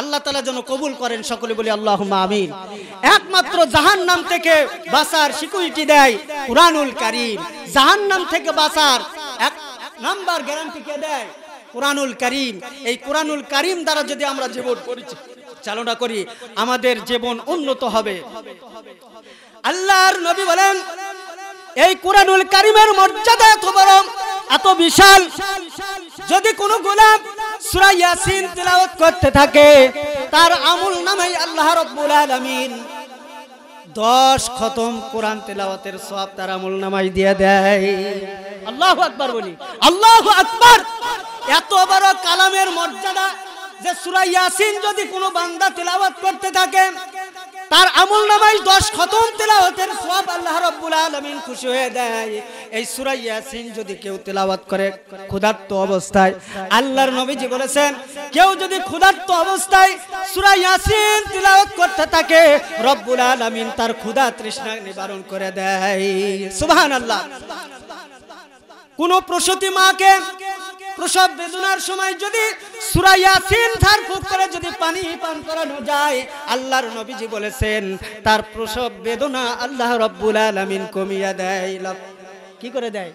আল্লাহ তালা যেন কবুল করেন সকলে বলি আল্লাহ আমিন একমাত্র জাহান নাম থেকে বাসার সিকিউরিটি দেয় কোরআনুল কারিম জাহান নাম থেকে বাসার এক নাম্বার গ্যারান্টি কে দেয় কোরআনুল কারিম এই কোরআনুল কারিম দ্বারা যদি আমরা জীবন চালনা করি আমাদের জীবন উন্নত হবে আল্লাহর নবী বলেন এই কোরআনুল কারিমের মর্যাদা এত বড় এত বিশাল যদি কোনো গোলাম সূরা ইয়াসিন তেলাওয়াত করতে থাকে তার আমল নামাই আল্লাহ রাব্বুল আলামিন দশ খতম কুরআন তেলাওয়াতের সওয়াব তার আমল নামাই দিয়ে দেয় আল্লাহু আকবার বলি আল্লাহু আকবার এত বড় কালামের মর্যাদা যে সুরা ইয়াসিন যদি কোনো বান্দা তেলাওয়াত করতে থাকে তার আমল নামাই দশ খতম তেলাওয়াতের সব আল্লাহ রব্বুল আলমিন খুশি হয়ে দেয় এই সুরা ইয়াসিন যদি কেউ তেলাওয়াত করে ক্ষুধার্ত অবস্থায় আল্লাহর নবীজি বলেছেন কেউ যদি ক্ষুধার্ত অবস্থায় সুরা ইয়াসিন তেলাওয়াত করতে থাকে রব্বুল আলমিন তার ক্ষুধা তৃষ্ণা নিবারণ করে দেয় সুবহান আল্লাহ কোনো প্রসূতি মাকে প্রসব বেদনার সময় যদি সূরা ইয়াসিন ফুক করে যদি পানি পান করানো যায় আল্লাহর নবীজি বলেছেন তার প্রসব বেদনা আল্লাহ রব্বুল আলামিন কমিয়ে দেয় কি করে দেয়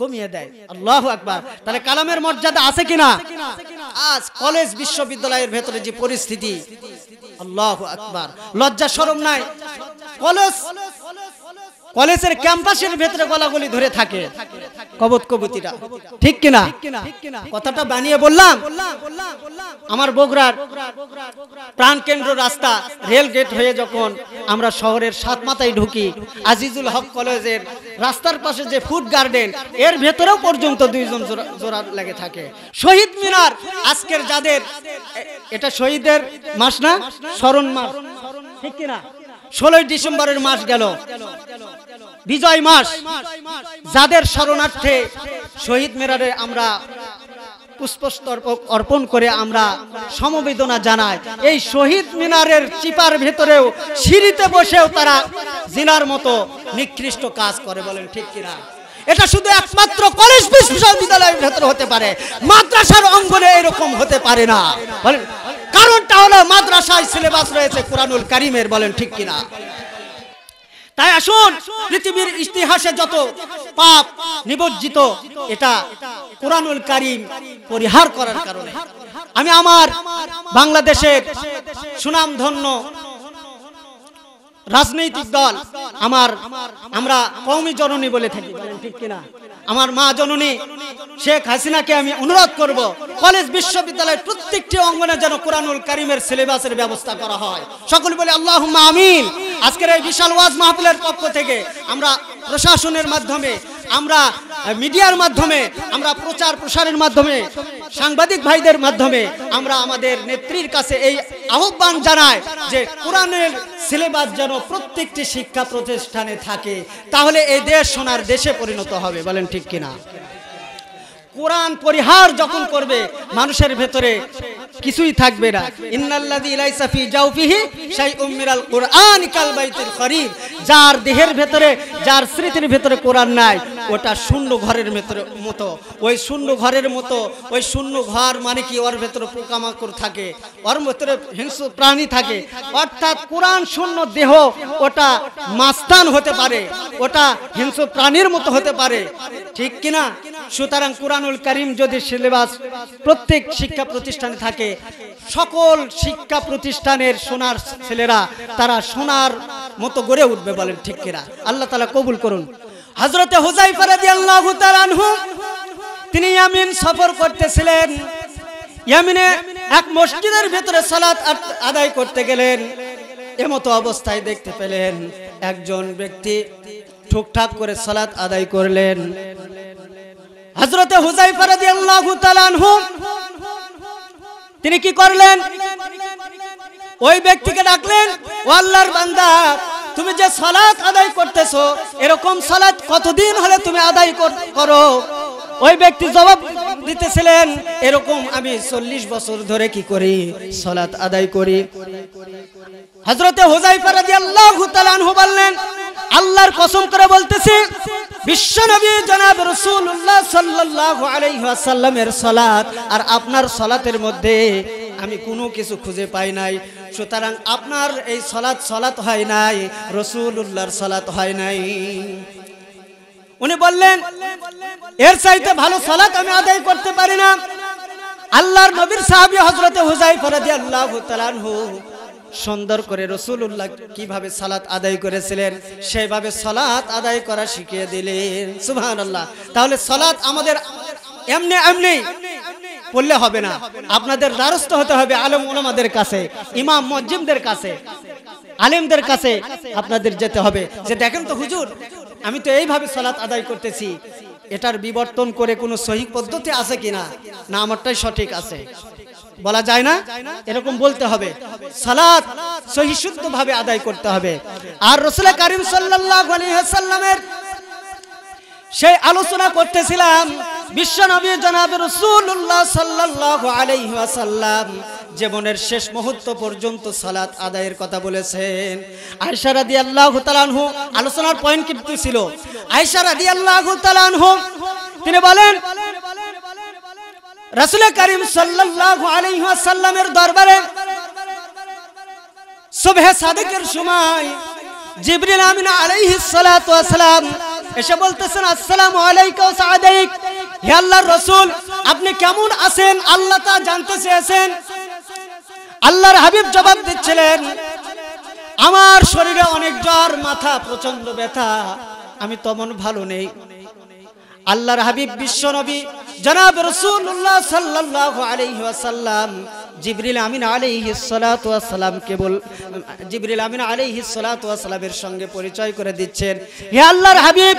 কমিয়ে দেয় আল্লাহ আকবার তাহলে কালামের মর্যাদা আছে কিনা আজ কলেজ বিশ্ববিদ্যালয়ের ভেতরে যে পরিস্থিতি আল্লাহ আকবার লজ্জা শরম নাই কলেজ কলেজের ক্যাম্পাসের ভেতরে গলাগুলি ধরে থাকে কবত কবুতিরা ঠিক কিনা কথাটা বানিয়ে বললাম আমার বগরার প্রাণ কেন্দ্র রাস্তা রেল গেট হয়ে যখন আমরা শহরের সাত মাথায় ঢুকি আজিজুল হক কলেজের রাস্তার পাশে যে ফুড গার্ডেন এর ভেতরেও পর্যন্ত দুইজন জোড়া লেগে থাকে শহীদ মিনার আজকের যাদের এটা শহীদের মাস না স্মরণ মাস ঠিক কিনা ষোলোই ডিসেম্বরের মাস গেল বিজয় মাস যাদের শরণার্থে শহীদ মেরারে আমরা পুষ্পস্তর্পক অর্পণ করে আমরা সমবেদনা জানাই এই শহীদ মিনারের চিপার ভেতরেও সিঁড়িতে বসেও তারা জিনার মতো নিকৃষ্ট কাজ করে বলেন ঠিক কিনা এটা শুধু একমাত্র কলেজ বিশ্ববিদ্যালয়ের ভেতরে হতে পারে মাদ্রাসার অঙ্গনে এরকম হতে পারে না বলেন কারণটা হলো মাদ্রাসায় সিলেবাস রয়েছে কোরআনুল কারিমের বলেন ঠিক কিনা তাই আসুন পৃথিবীর ইতিহাসে যত পাপ নিবজ্জিত এটা কোরআনুল কারিম পরিহার করার কারণে আমি আমার বাংলাদেশের সুনামধন্য রাজনৈতিক দল আমার আমরা কৌমি জননী বলে থাকি ঠিক কিনা আমার মা জননী শেখ হাসিনাকে আমি অনুরোধ করব কলেজ বিশ্ববিদ্যালয়ের প্রত্যেকটি অঙ্গনে যেন কোরআনুল কারিমের সিলেবাসের ব্যবস্থা করা হয় সকল বলে আল্লাহ আমিন আজকের এই বিশাল ওয়াজ মাহফিলের পক্ষ থেকে আমরা প্রশাসনের মাধ্যমে আমরা মিডিয়ার মাধ্যমে আমরা প্রচার প্রসারের মাধ্যমে সাংবাদিক ভাইদের মাধ্যমে আমরা আমাদের নেত্রীর কাছে এই আহ্বান জানাই যে কোরআনের সিলেবাস যেন প্রত্যেকটি শিক্ষা প্রতিষ্ঠানে থাকে তাহলে এই দেশ সোনার দেশে পরিণত হবে বলেন ঠিক কিনা কোরআন পরিহার যখন করবে মানুষের ভেতরে কিছুই থাকবে না ইন্নাল্লাযী লাইসা ফি জাওফিহি শাইউম কোরআন কাল বাইতুল খরিব যার দেহের ভেতরে যার স্মৃতির ভেতরে কোরআন নাই ওটা শূন্য ঘরের ভেতরে মতো ওই শূন্য ঘরের মতো ওই শূন্য ঘর মানে কি ওর ভেতরে পোকামাকড় থাকে ওর ভেতরে হিংস্র প্রাণী থাকে অর্থাৎ কোরআন শূন্য দেহ ওটা মাস্তান হতে পারে ওটা হিংস্র প্রাণীর মতো হতে পারে ঠিক কিনা সুতরাং কোরআনুল করিম যদি সিলেবাস প্রত্যেক শিক্ষা প্রতিষ্ঠানে থাকে সকল শিক্ষা প্রতিষ্ঠানের সোনার ছেলেরা তারা সোনার মতো গড়ে উঠবে বলেন ঠিক কিনা আল্লাহ তালা কবুল করুন হজরতে হুজাইফা তিনি ইয়ামিন সফর করতেছিলেন ইয়ামিনে এক মসজিদের ভেতরে সালাত আদায় করতে গেলেন এমতো অবস্থায় দেখতে পেলেন একজন ব্যক্তি ঠুকঠাক করে সালাত আদায় করলেন হজরতে হুজাই তিনি কি করলেন ওই ব্যক্তিকে ডাকলেন ওয়াল্লার বান্দা তুমি যে সালাত আদায় করতেছো এরকম সালাত কতদিন হলে তুমি আদায় করো ওই ব্যক্তি জবাব দিতেছিলেন এরকম আমি চল্লিশ বছর ধরে কি করি সলাত আদায় করি হজরতে হোজাইফারু বললেন আল্লাহর কসম করে বলতেছি বিশ্বনবী জনাব রসুল্লাহ সাল্লাহ আলাইসাল্লামের সলাৎ আর আপনার সলাতের মধ্যে আমি কোনো কিছু খুঁজে পাই নাই সুতরাং আপনার এই সলাৎ সলাৎ হয় নাই রসুল উল্লাহর সলাৎ হয় নাই উনি বললেন এর চাইতে ভালো সালাত আমি আদায় করতে পারি না আল্লাহর নবীর সাহাবি হজরতে হুজাই ফরাদি আল্লাহ সুন্দর করে রসুল্লাহ কিভাবে সালাত আদায় করেছিলেন সেভাবে সালাত আদায় করা শিখিয়ে দিলেন সুহান আল্লাহ তাহলে সালাত আমাদের এমনি এমনি পড়লে হবে না আপনাদের দ্বারস্থ হতে হবে আলম ওলামাদের কাছে ইমাম মজ্জিমদের কাছে আলেমদের কাছে আপনাদের যেতে হবে যে দেখেন তো হুজুর আমি তো এইভাবে সলাৎ আদায় করতেছি এটার বিবর্তন করে কোনো সহি পদ্ধতি আছে কিনা না আমারটাই সঠিক আছে বলা যায় না এরকম বলতে হবে সালাদ সহিশুদ্ধ ভাবে আদায় করতে হবে আর রসুল করিম সাল্লাহ সাল্লামের সেই আলোচনা করতেছিলাম নবী জনাব রসুল্লাহ সাল্লাহ জীবনের শেষ মুহূর্ত পর্যন্ত সালাত আদায়ের কথা বলেছেন আয়সা রাদি আল্লাহ তালানহু আলোচনার পয়েন্ট কিন্তু ছিল আয়সা আদি আল্লাহ তালানহু তিনি বলেন রাসুল করিম সাল্লাহ আলাইহাসাল্লামের দরবারে সুবহে সাদেকের সময় জিবরিল আমিনা আলাইহিস সালাম এসে বলতেছেন আসসালাম আলাইকুম সাদেক হে আল্লাহর রাসূল আপনি কেমন আছেন আল্লাহ তা জানতে চেয়েছেন আল্লাহর হাবিব জবাব দিচ্ছিলেন আমার শরীরে অনেক জ্বর মাথা প্রচন্ড ব্যথা আমি তমন ভালো নেই আল্লাহর হাবিব বিশ্ব নবী জনাব রসুল্লাহ সাল্লাহ আসাল্লাম জিবরিল আমিন আলিহি সালাতাম কেবল জিবরিল আমিন আলিহি সালাতামের সঙ্গে পরিচয় করে দিচ্ছেন হে আল্লাহর হাবিব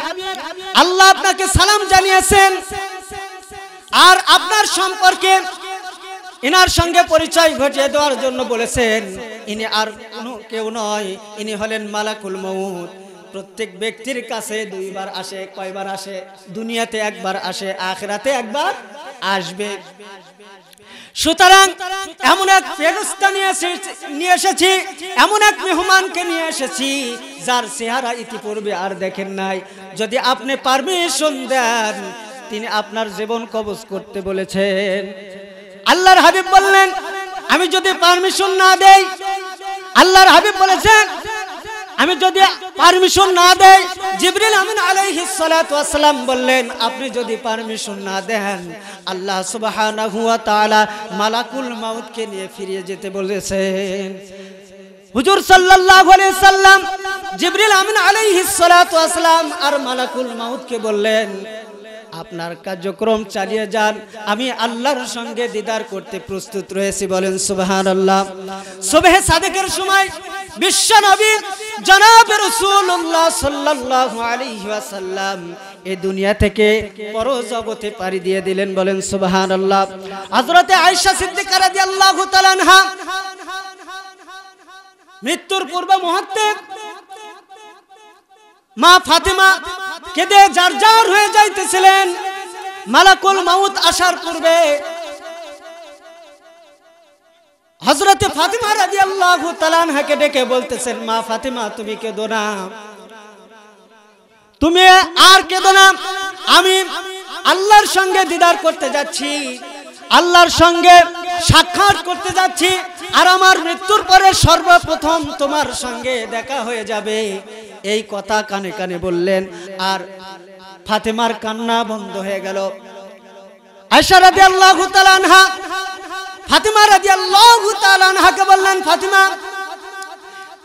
আল্লাহ আপনাকে সালাম জানিয়েছেন আর আপনার সম্পর্কে এনার সঙ্গে পরিচয় ঘটিয়ে দেওয়ার জন্য বলেছেন ইনি আর কোনো কেউ নয় ইনি হলেন মালাকুল মৌত প্রত্যেক ব্যক্তির কাছে দুইবার আসে কয়বার আসে দুনিয়াতে একবার আসে আখরাতে একবার আসবে সুতরাং এমন এক ফেরস্তা নিয়ে এসেছি এমন এক মেহমানকে নিয়ে এসেছি যার চেহারা ইতিপূর্বে আর দেখেন নাই যদি আপনি পারমিশন দেন তিনি আপনার জীবন কবজ করতে বলেছেন আল্লাহর হাবিব বললেন আমি যদি পারমিশন না দেই আল্লাহর হাবিব বলেছেন আমি যদি পারমিশন না দেই জিবরিল আমিন আলাইহি সালাতু ওয়াসসালাম বললেন আপনি যদি পারমিশন না দেন আল্লাহ সুবহানাহু ওয়া তাআলা মালাকুল কে নিয়ে ফিরিয়ে যেতে বলেছেন হুজুর সাল্লাল্লাহু আলাইহি সাল্লাম জিবরিল আমিন আলাইহিস সালাতু ওয়াসসালাম আর মালাকুল কে বললেন আপনার কার্যক্রম চালিয়ে যান আমি আল্লাহর সঙ্গে দিদার করতে প্রস্তুত রয়েছি বলেন সুবহান আল্লাহ সোবেহে সাদেকের সময় বিশ্ব নবী জনাবের রসুল্লাহ সাল্লাহ এ দুনিয়া থেকে পর জগতে পাড়ি দিয়ে দিলেন বলেন সুবাহান আল্লাহ হজরতে আয়সা সিদ্দিকার আল্লাহ মৃত্যুর পূর্ব মুহূর্তে মা ফাতেমা কেঁদে যার যার হয়ে যাইতেছিলেন মালাকুল মাউত আসার পূর্বে হজরতে ফাতেমা রাজি আল্লাহ তালানহাকে ডেকে বলতেছেন মা ফাতেমা তুমি কেঁদো না তুমি আর কেঁদো না আমি আল্লাহর সঙ্গে দিদার করতে যাচ্ছি আল্লাহর সঙ্গে সাক্ষাৎ করতে যাচ্ছি আর আমার মৃত্যুর পরে সর্বপ্রথম তোমার সঙ্গে দেখা হয়ে যাবে এই কথা কানে কানে বললেন আর ফাতেমার কান্না বন্ধ হয়ে গেল আনহা বললেন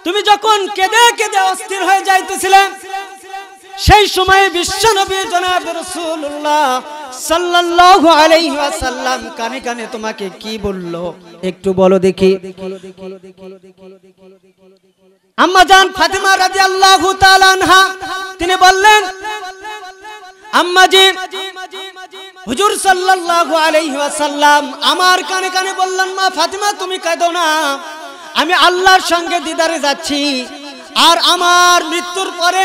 তুমি যখন কেঁদে কেঁদে অস্থির হয়ে যাইতেছিলে সেই সময়ে বিশ্বনবী জনাব রসুল্লাহ সাল্লাল্লাহু আলাইহি ওয়াসাল্লাম কানে কানে তোমাকে কি বলল একটু বলো দেখি আম্মা জান ফাতেমা রাদিয়াল্লাহু তাআলা আনহা তিনি বললেন আম্মা জি হুজুর সাল্লাল্লাহু আলাইহি ওয়াসাল্লাম আমার কানে কানে বললেন মা ফাতিমা তুমি কাঁদো না আমি আল্লাহর সঙ্গে দিদারে যাচ্ছি আর আমার মৃত্যুর পরে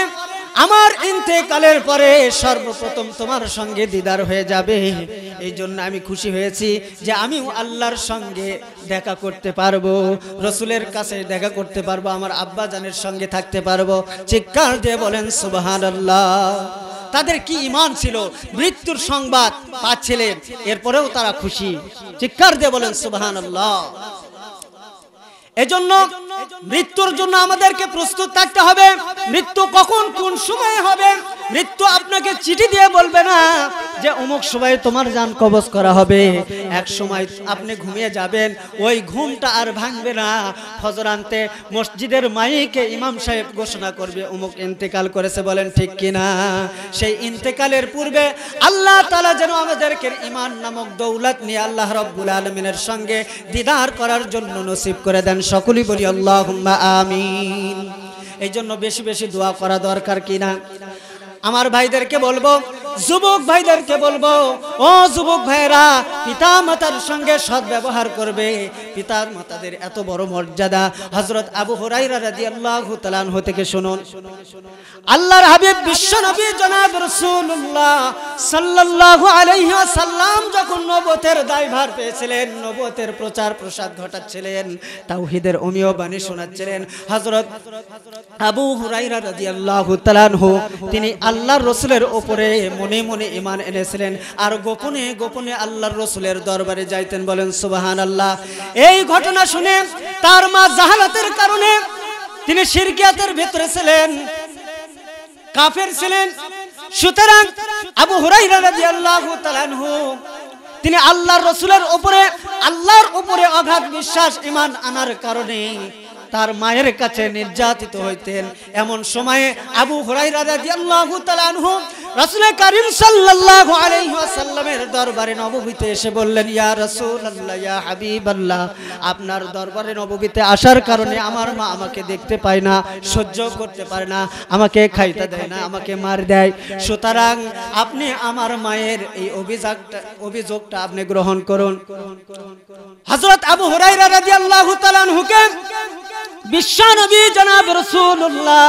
আমার ইন্তেকালের পরে সর্বপ্রথম তোমার সঙ্গে দিদার হয়ে যাবে এই জন্য আমি খুশি হয়েছি যে আমিও আল্লাহর সঙ্গে দেখা করতে পারবো রসুলের কাছে দেখা করতে পারবো আমার আব্বা জানের সঙ্গে থাকতে পারবো চিকার দিয়ে বলেন সুবাহান আল্লাহ তাদের কি ইমান ছিল মৃত্যুর সংবাদ পাচ্ছিলেন এরপরেও তারা খুশি চিকার দিয়ে বলেন সুবাহান আল্লাহ এজন্য মৃত্যুর জন্য আমাদেরকে প্রস্তুত থাকতে হবে মৃত্যু কখন কোন সময়ে হবে মৃত্যু আপনাকে চিঠি দিয়ে বলবে না যে অমুক সময়ে তোমার যান কবজ করা হবে এক সময় আপনি ঘুমিয়ে যাবেন ওই ঘুমটা আর ভাঙবে না ফজর আনতে মসজিদের মাইকে ইমাম সাহেব ঘোষণা করবে অমুক ইন্তেকাল করেছে বলেন ঠিক কিনা সেই ইন্তেকালের পূর্বে আল্লাহ তালা যেন আমাদেরকে ইমান নামক দৌলত নিয়ে আল্লাহ রব্বুল আলমিনের সঙ্গে দিদার করার জন্য নসিব করে দেন সকলেই বলি আল্লাহ আল্লাহ আমিন এই জন্য বেশি বেশি দোয়া করা দরকার কিনা আমার ভাইদেরকে বলবো যুবক ভাইদেরকে বলবো ও যুবক ভাইরা পিতা মাতার সঙ্গে সৎ ব্যবহার করবে পিতার মাতাদের এত বড় মর্যাদা হজরত আবু হরাইরা থেকে শুনুন আল্লাহর হাবিব বিশ্ব নবী জনাব রসুল্লাহ সাল্লাল্লাহু আলাইহি যখন নবতের দায়ভার পেয়েছিলেন নবতের প্রচার প্রসাদ ঘটাচ্ছিলেন তাহিদের অমীয় বাণী শোনাচ্ছিলেন হজরত আবু হরাইরা রাজি আল্লাহ তিনি আল্লাহর রসুলের ওপরে মনে মনে ইমান এনেছিলেন আর গোপনে গোপনে আল্লাহর রসুলের দরবারে যাইতেন বলেন সুবাহান আল্লাহ এই ঘটনা শুনে তার মা জাহালাতের কারণে তিনি সিরকিয়াতের ভেতরে ছিলেন কাফের ছিলেন সুতরাং আবু হুরাই রাদিয়াল্লাহু তিনি আল্লাহর রসুলের উপরে আল্লাহর উপরে অঘাত বিশ্বাস ইমান আনার কারণে তার মায়ের কাছে নির্যাতিত হইতেন এমন সময়ে আবু হরাই রাজা দিয়াল্লাহু তালানহু কারিম সাল্লাল্লাহু আলাইহি দরবারে নবমীতে এসে বললেন ইয়া রসুল্লাহ ইয়া আল্লাহ আপনার দরবারে নবমীতে আসার কারণে আমার মা আমাকে দেখতে পায় না সহ্য করতে পারে না আমাকে খাইতে দেয় না আমাকে মার দেয় সুতরাং আপনি আমার মায়ের এই অভিযোগটা অভিযোগটা আপনি গ্রহণ করুন হজরত আবু হরাই রাদিয়াল্লাহু তাআলা হুকেন বিশ্বনবী জনাব রসুল্লাহ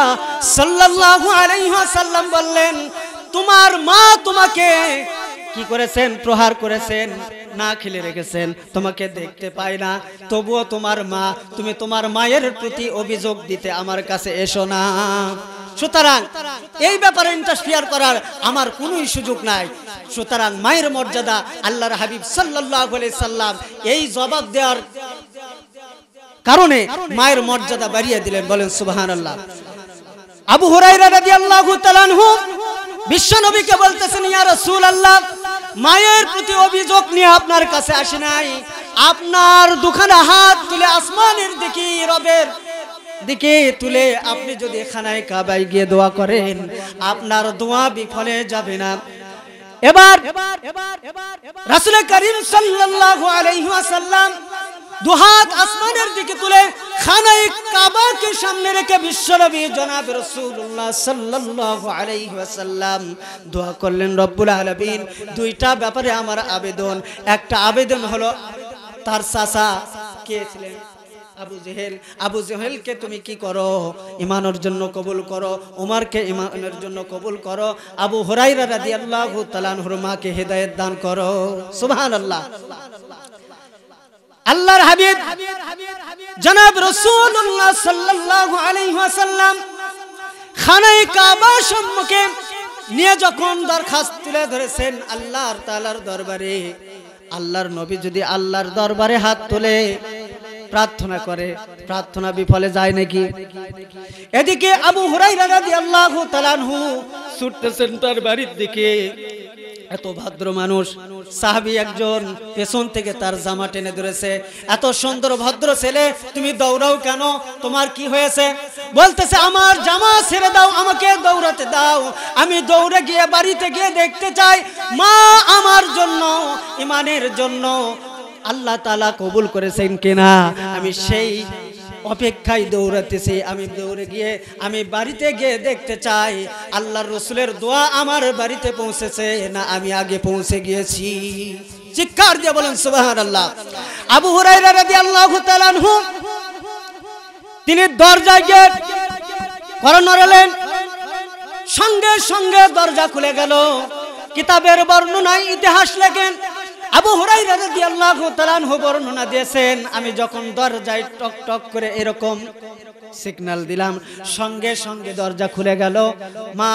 সাল্লাল্লাহু আলাইহি বললেন তোমার মা তোমাকে কি করেছেন প্রহার করেছেন না খেলে রেখেছেন তোমাকে দেখতে পাই না তবুও তোমার মা তুমি তোমার মায়ের প্রতি অভিযোগ দিতে আমার কাছে এসো না সুতরাং এই ব্যাপারে ইন্টারফিয়ার করার আমার কোনোই সুযোগ নাই সুতরাং মায়ের মর্যাদা আল্লাহর হাবিব সাল্লাহ সাল্লাম এই জবাব দেওয়ার কারণে মায়ের মর্যাদা বাড়িয়ে দিলেন বলেন সুবাহান আল্লাহ আবু হুরাইরা আল্লাহ বিশ্ব নবীকে বলতেছেন মায়ের প্রতি অভিযোগ নিয়ে আপনার কাছে নাই আপনার হাত তুলে আসমানের দিকে রবের দিকে তুলে আপনি যদি খানায় কাবাই গিয়ে দোয়া করেন আপনার দোয়া বিফলে যাবে না এবার রাসুল করিম সাল্লাল্লাহু আলাইহি দুহাত আসমানের দিকে তুলে খানায় কাবাকে সামনে রেখে বিশ্বনবী জনাব রাসূলুল্লাহ সাল্লাল্লাহু আলাইহি ওয়াসাল্লাম দোয়া করলেন রব্বুল আলামিন দুইটা ব্যাপারে আমার আবেদন একটা আবেদন হলো তার চাচা কে ছিলেন আবু জেহেল আবু জেহেলকে তুমি কি করো ইমানের জন্য কবুল করো উমারকে ইমানের জন্য কবুল করো আবু হরাইরা রাদিয়াল্লাহু তাআলার মাকে হেদায়েত দান করো সুবহানাল্লাহ আল্লাহর হাবিব জনাব রসুল্লাহ সাল্লাল্লাহু আলাইহি ওয়াসাল্লাম খানাই কাবা সম্মুখে নিয়ে যখন দরখাস্ত তুলে ধরেছেন আল্লাহ তাআলার দরবারে আল্লাহর নবী যদি আল্লাহর দরবারে হাত তোলে প্রার্থনা করে প্রার্থনা বিফলে যায় নাকি এদিকে আবু হুরাইরা রাদিয়াল্লাহু তাআলা ছুটতেছেন তার বাড়ির দিকে এত ভদ্র মানুষ সাহাবি একজন পেছন থেকে তার জামা টেনে ধরেছে এত সুন্দর ভদ্র ছেলে তুমি দৌড়াও কেন তোমার কি হয়েছে বলতেছে আমার জামা ছেড়ে দাও আমাকে দৌড়াতে দাও আমি দৌড়ে গিয়ে বাড়িতে গিয়ে দেখতে চাই মা আমার জন্য ইমানের জন্য আল্লাহ তালা কবুল করেছেন কিনা আমি সেই অপেক্ষায় দৌড়াতেছি আমি দৌড়ে গিয়ে আমি বাড়িতে গিয়ে দেখতে চাই আল্লাহ রসুলের দোয়া আমার বাড়িতে পৌঁছেছে না আমি আগে পৌঁছে গিয়েছি চিৎকার দিয়ে বলেন সুবাহান আল্লাহ আবু হুরাইরা রাদিয়াল্লাহু তাআলা আনহু তিনি দরজায় গিয়ে সঙ্গে সঙ্গে দরজা খুলে গেল কিতাবের বর্ণনায় ইতিহাস লেখেন আবু হরাইরা রাদিয়াল্লাহু তাআলাহু বর্ণনা দিয়েছেন আমি যখন দরজায় টক টক করে এরকম সিগন্যাল দিলাম সঙ্গে সঙ্গে দরজা খুলে গেল মা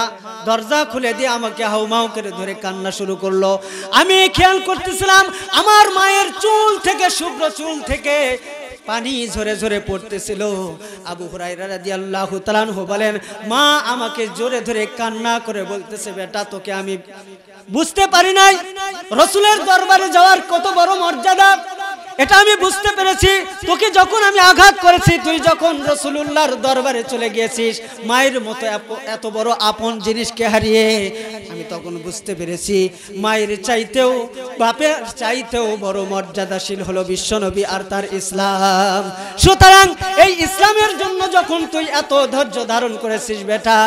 দরজা খুলে দিয়ে আমাকে হাউমাউ করে ধরে কান্না শুরু করলো আমি খেয়াল করতেছিলাম আমার মায়ের চুল থেকে শুভ্র চুল থেকে পানি ঝরে ঝরে পড়তেছিল আবু তালান তালানহু বলেন মা আমাকে জোরে ধরে কান্না করে বলতেছে বেটা তোকে আমি বুঝতে পারি নাই রসুলের দরবারে যাওয়ার কত বড় মর্যাদা এটা আমি বুঝতে পেরেছি তোকে যখন আমি আঘাত করেছি তুই যখন রসুল্লাহর দরবারে চলে গিয়েছিস মায়ের মতো এত বড় আপন জিনিসকে হারিয়ে আমি তখন বুঝতে পেরেছি মায়ের চাইতেও বাপের চাইতেও বড় মর্যাদাশীল হলো বিশ্বনবী আর তার ইসলাম সুতরাং এই ইসলামের জন্য যখন তুই এত ধৈর্য ধারণ করেছিস বেটা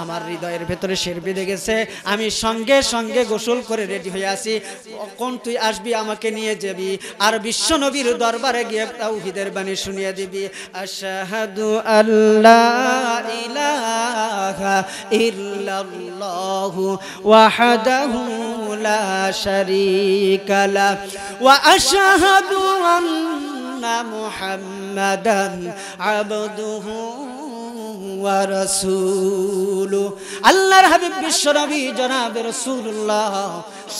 আমার হৃদয়ের ভেতরে শের বেঁধে গেছে আমি সঙ্গে সঙ্গে গোসল করে রেডি হয়ে আসি কখন তুই আসবি আমাকে নিয়ে যাবি আর বিশ্ব নবীর দরবারে গিয়ে তাওহিদের বাণী শুনিয়ে দিবি আশাহাদু আল্লাহ ইলাহা ইল্লাল্লাহু ওয়াহদাহু লা শারীকা লা ওয়া আশহাদু আন্না মুহাম্মাদান আবদুহু ওয়া আল্লাহর হাবিব বিশ্বনবী জনাব রসুল্লাহ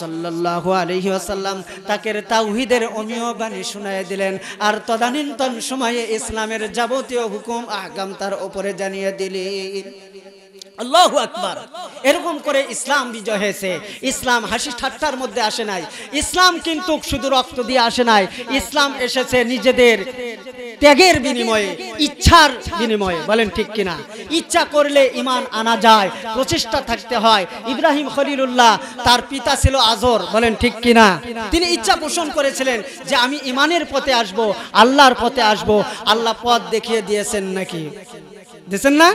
সাল্লাল্লাহু আলাইহি আসাল্লাম তাকে তাউহিদের অমীয় বাণী শুনিয়ে দিলেন আর তদানীন্তন সময়ে ইসলামের যাবতীয় হুকুম আগাম তার ওপরে জানিয়ে দিলেন আল্লাহ আকবার এরকম করে ইসলাম বিজয় হয়েছে ইসলাম হাসি ঠাট্টার মধ্যে আসে নাই ইসলাম কিন্তু শুধু রক্ত দিয়ে আসে নাই ইসলাম এসেছে নিজেদের ত্যাগের বিনিময়ে ইচ্ছার বিনিময়ে বলেন ঠিক কিনা ইচ্ছা করলে ইমান আনা যায় প্রচেষ্টা থাকতে হয় ইব্রাহিম খলিলুল্লাহ তার পিতা ছিল আজর বলেন ঠিক কিনা তিনি ইচ্ছা পোষণ করেছিলেন যে আমি ইমানের পথে আসব আল্লাহর পথে আসব আল্লাহ পথ দেখিয়ে দিয়েছেন নাকি দিছেন না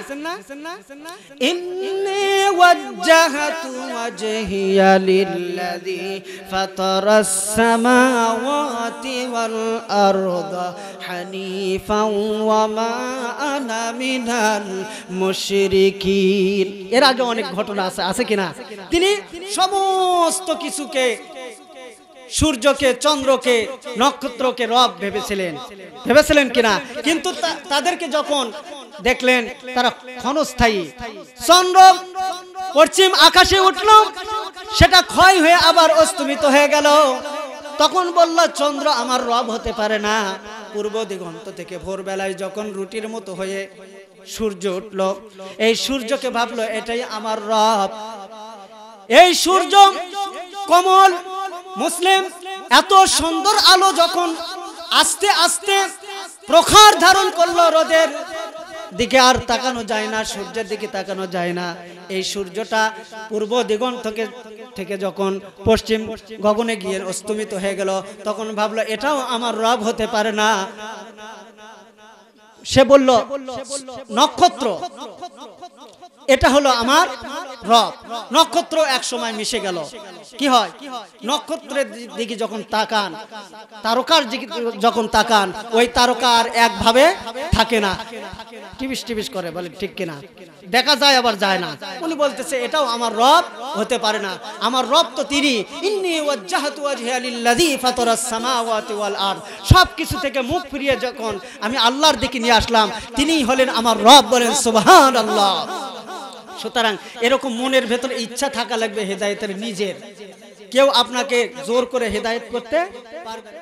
ইন্নি ওয়াজ্জাহাতু ওয়াজহিয়া লিল্লাযী ফাতারাস সামাওয়াতি ওয়াল আরদা হানিফাও ওয়া মা আনা মিনাল মুশরিকিন এর আগে অনেক ঘটনা আছে আছে কিনা তিনি সমস্ত কিছুকে সূর্যকে চন্দ্রকে নক্ষত্রকে রব ভেবেছিলেন ভেবেছিলেন কিনা কিন্তু তাদেরকে যখন দেখলেন তারা ক্ষণস্থায়ী চন্দ্র পশ্চিম আকাশে উঠল সেটা ক্ষয় হয়ে আবার অস্তমিত হয়ে গেল তখন বলল চন্দ্র আমার রব হতে পারে না পূর্ব দিগন্ত থেকে ভোরবেলায় যখন রুটির মতো হয়ে সূর্য উঠল এই সূর্যকে ভাবলো এটাই আমার রব এই সূর্য কমল মুসলিম এত সুন্দর আলো যখন আস্তে আস্তে প্রখর ধারণ করলো রোদের দিকে আর তাকানো যায় না সূর্যের দিকে তাকানো যায় না এই সূর্যটা পূর্ব দিগন্ত থেকে যখন পশ্চিম গগনে গিয়ে অস্তমিত হয়ে গেল তখন ভাবলো এটাও আমার রব হতে পারে না সে বলল নক্ষত্র এটা হলো আমার রব নক্ষত্র এক সময় মিশে গেল কি হয় নক্ষত্রের দিকে যখন তাকান তারকার দিকে যখন তাকান ওই তারকার একভাবে থাকে না টিবিস টিবিস করে বলে ঠিক কিনা দেখা যায় আবার যায় না উনি বলতেছে এটাও আমার রব হতে পারে না আমার রব তো তিনি ইন্নি ওয়াজ্জাহাতু ওয়াজহি ফাতারাস সামাওয়াতি ওয়াল আরদ সব কিছু থেকে মুখ ফিরিয়ে যখন আমি আল্লাহর দিকে নিয়ে আসলাম তিনিই হলেন আমার রব বলেন সুবহানাল্লাহ সুতরাং এরকম মনের ভেতরে ইচ্ছা থাকা লাগবে হেদায়তের নিজের কেউ আপনাকে জোর করে হেদায়ত করতে পারবে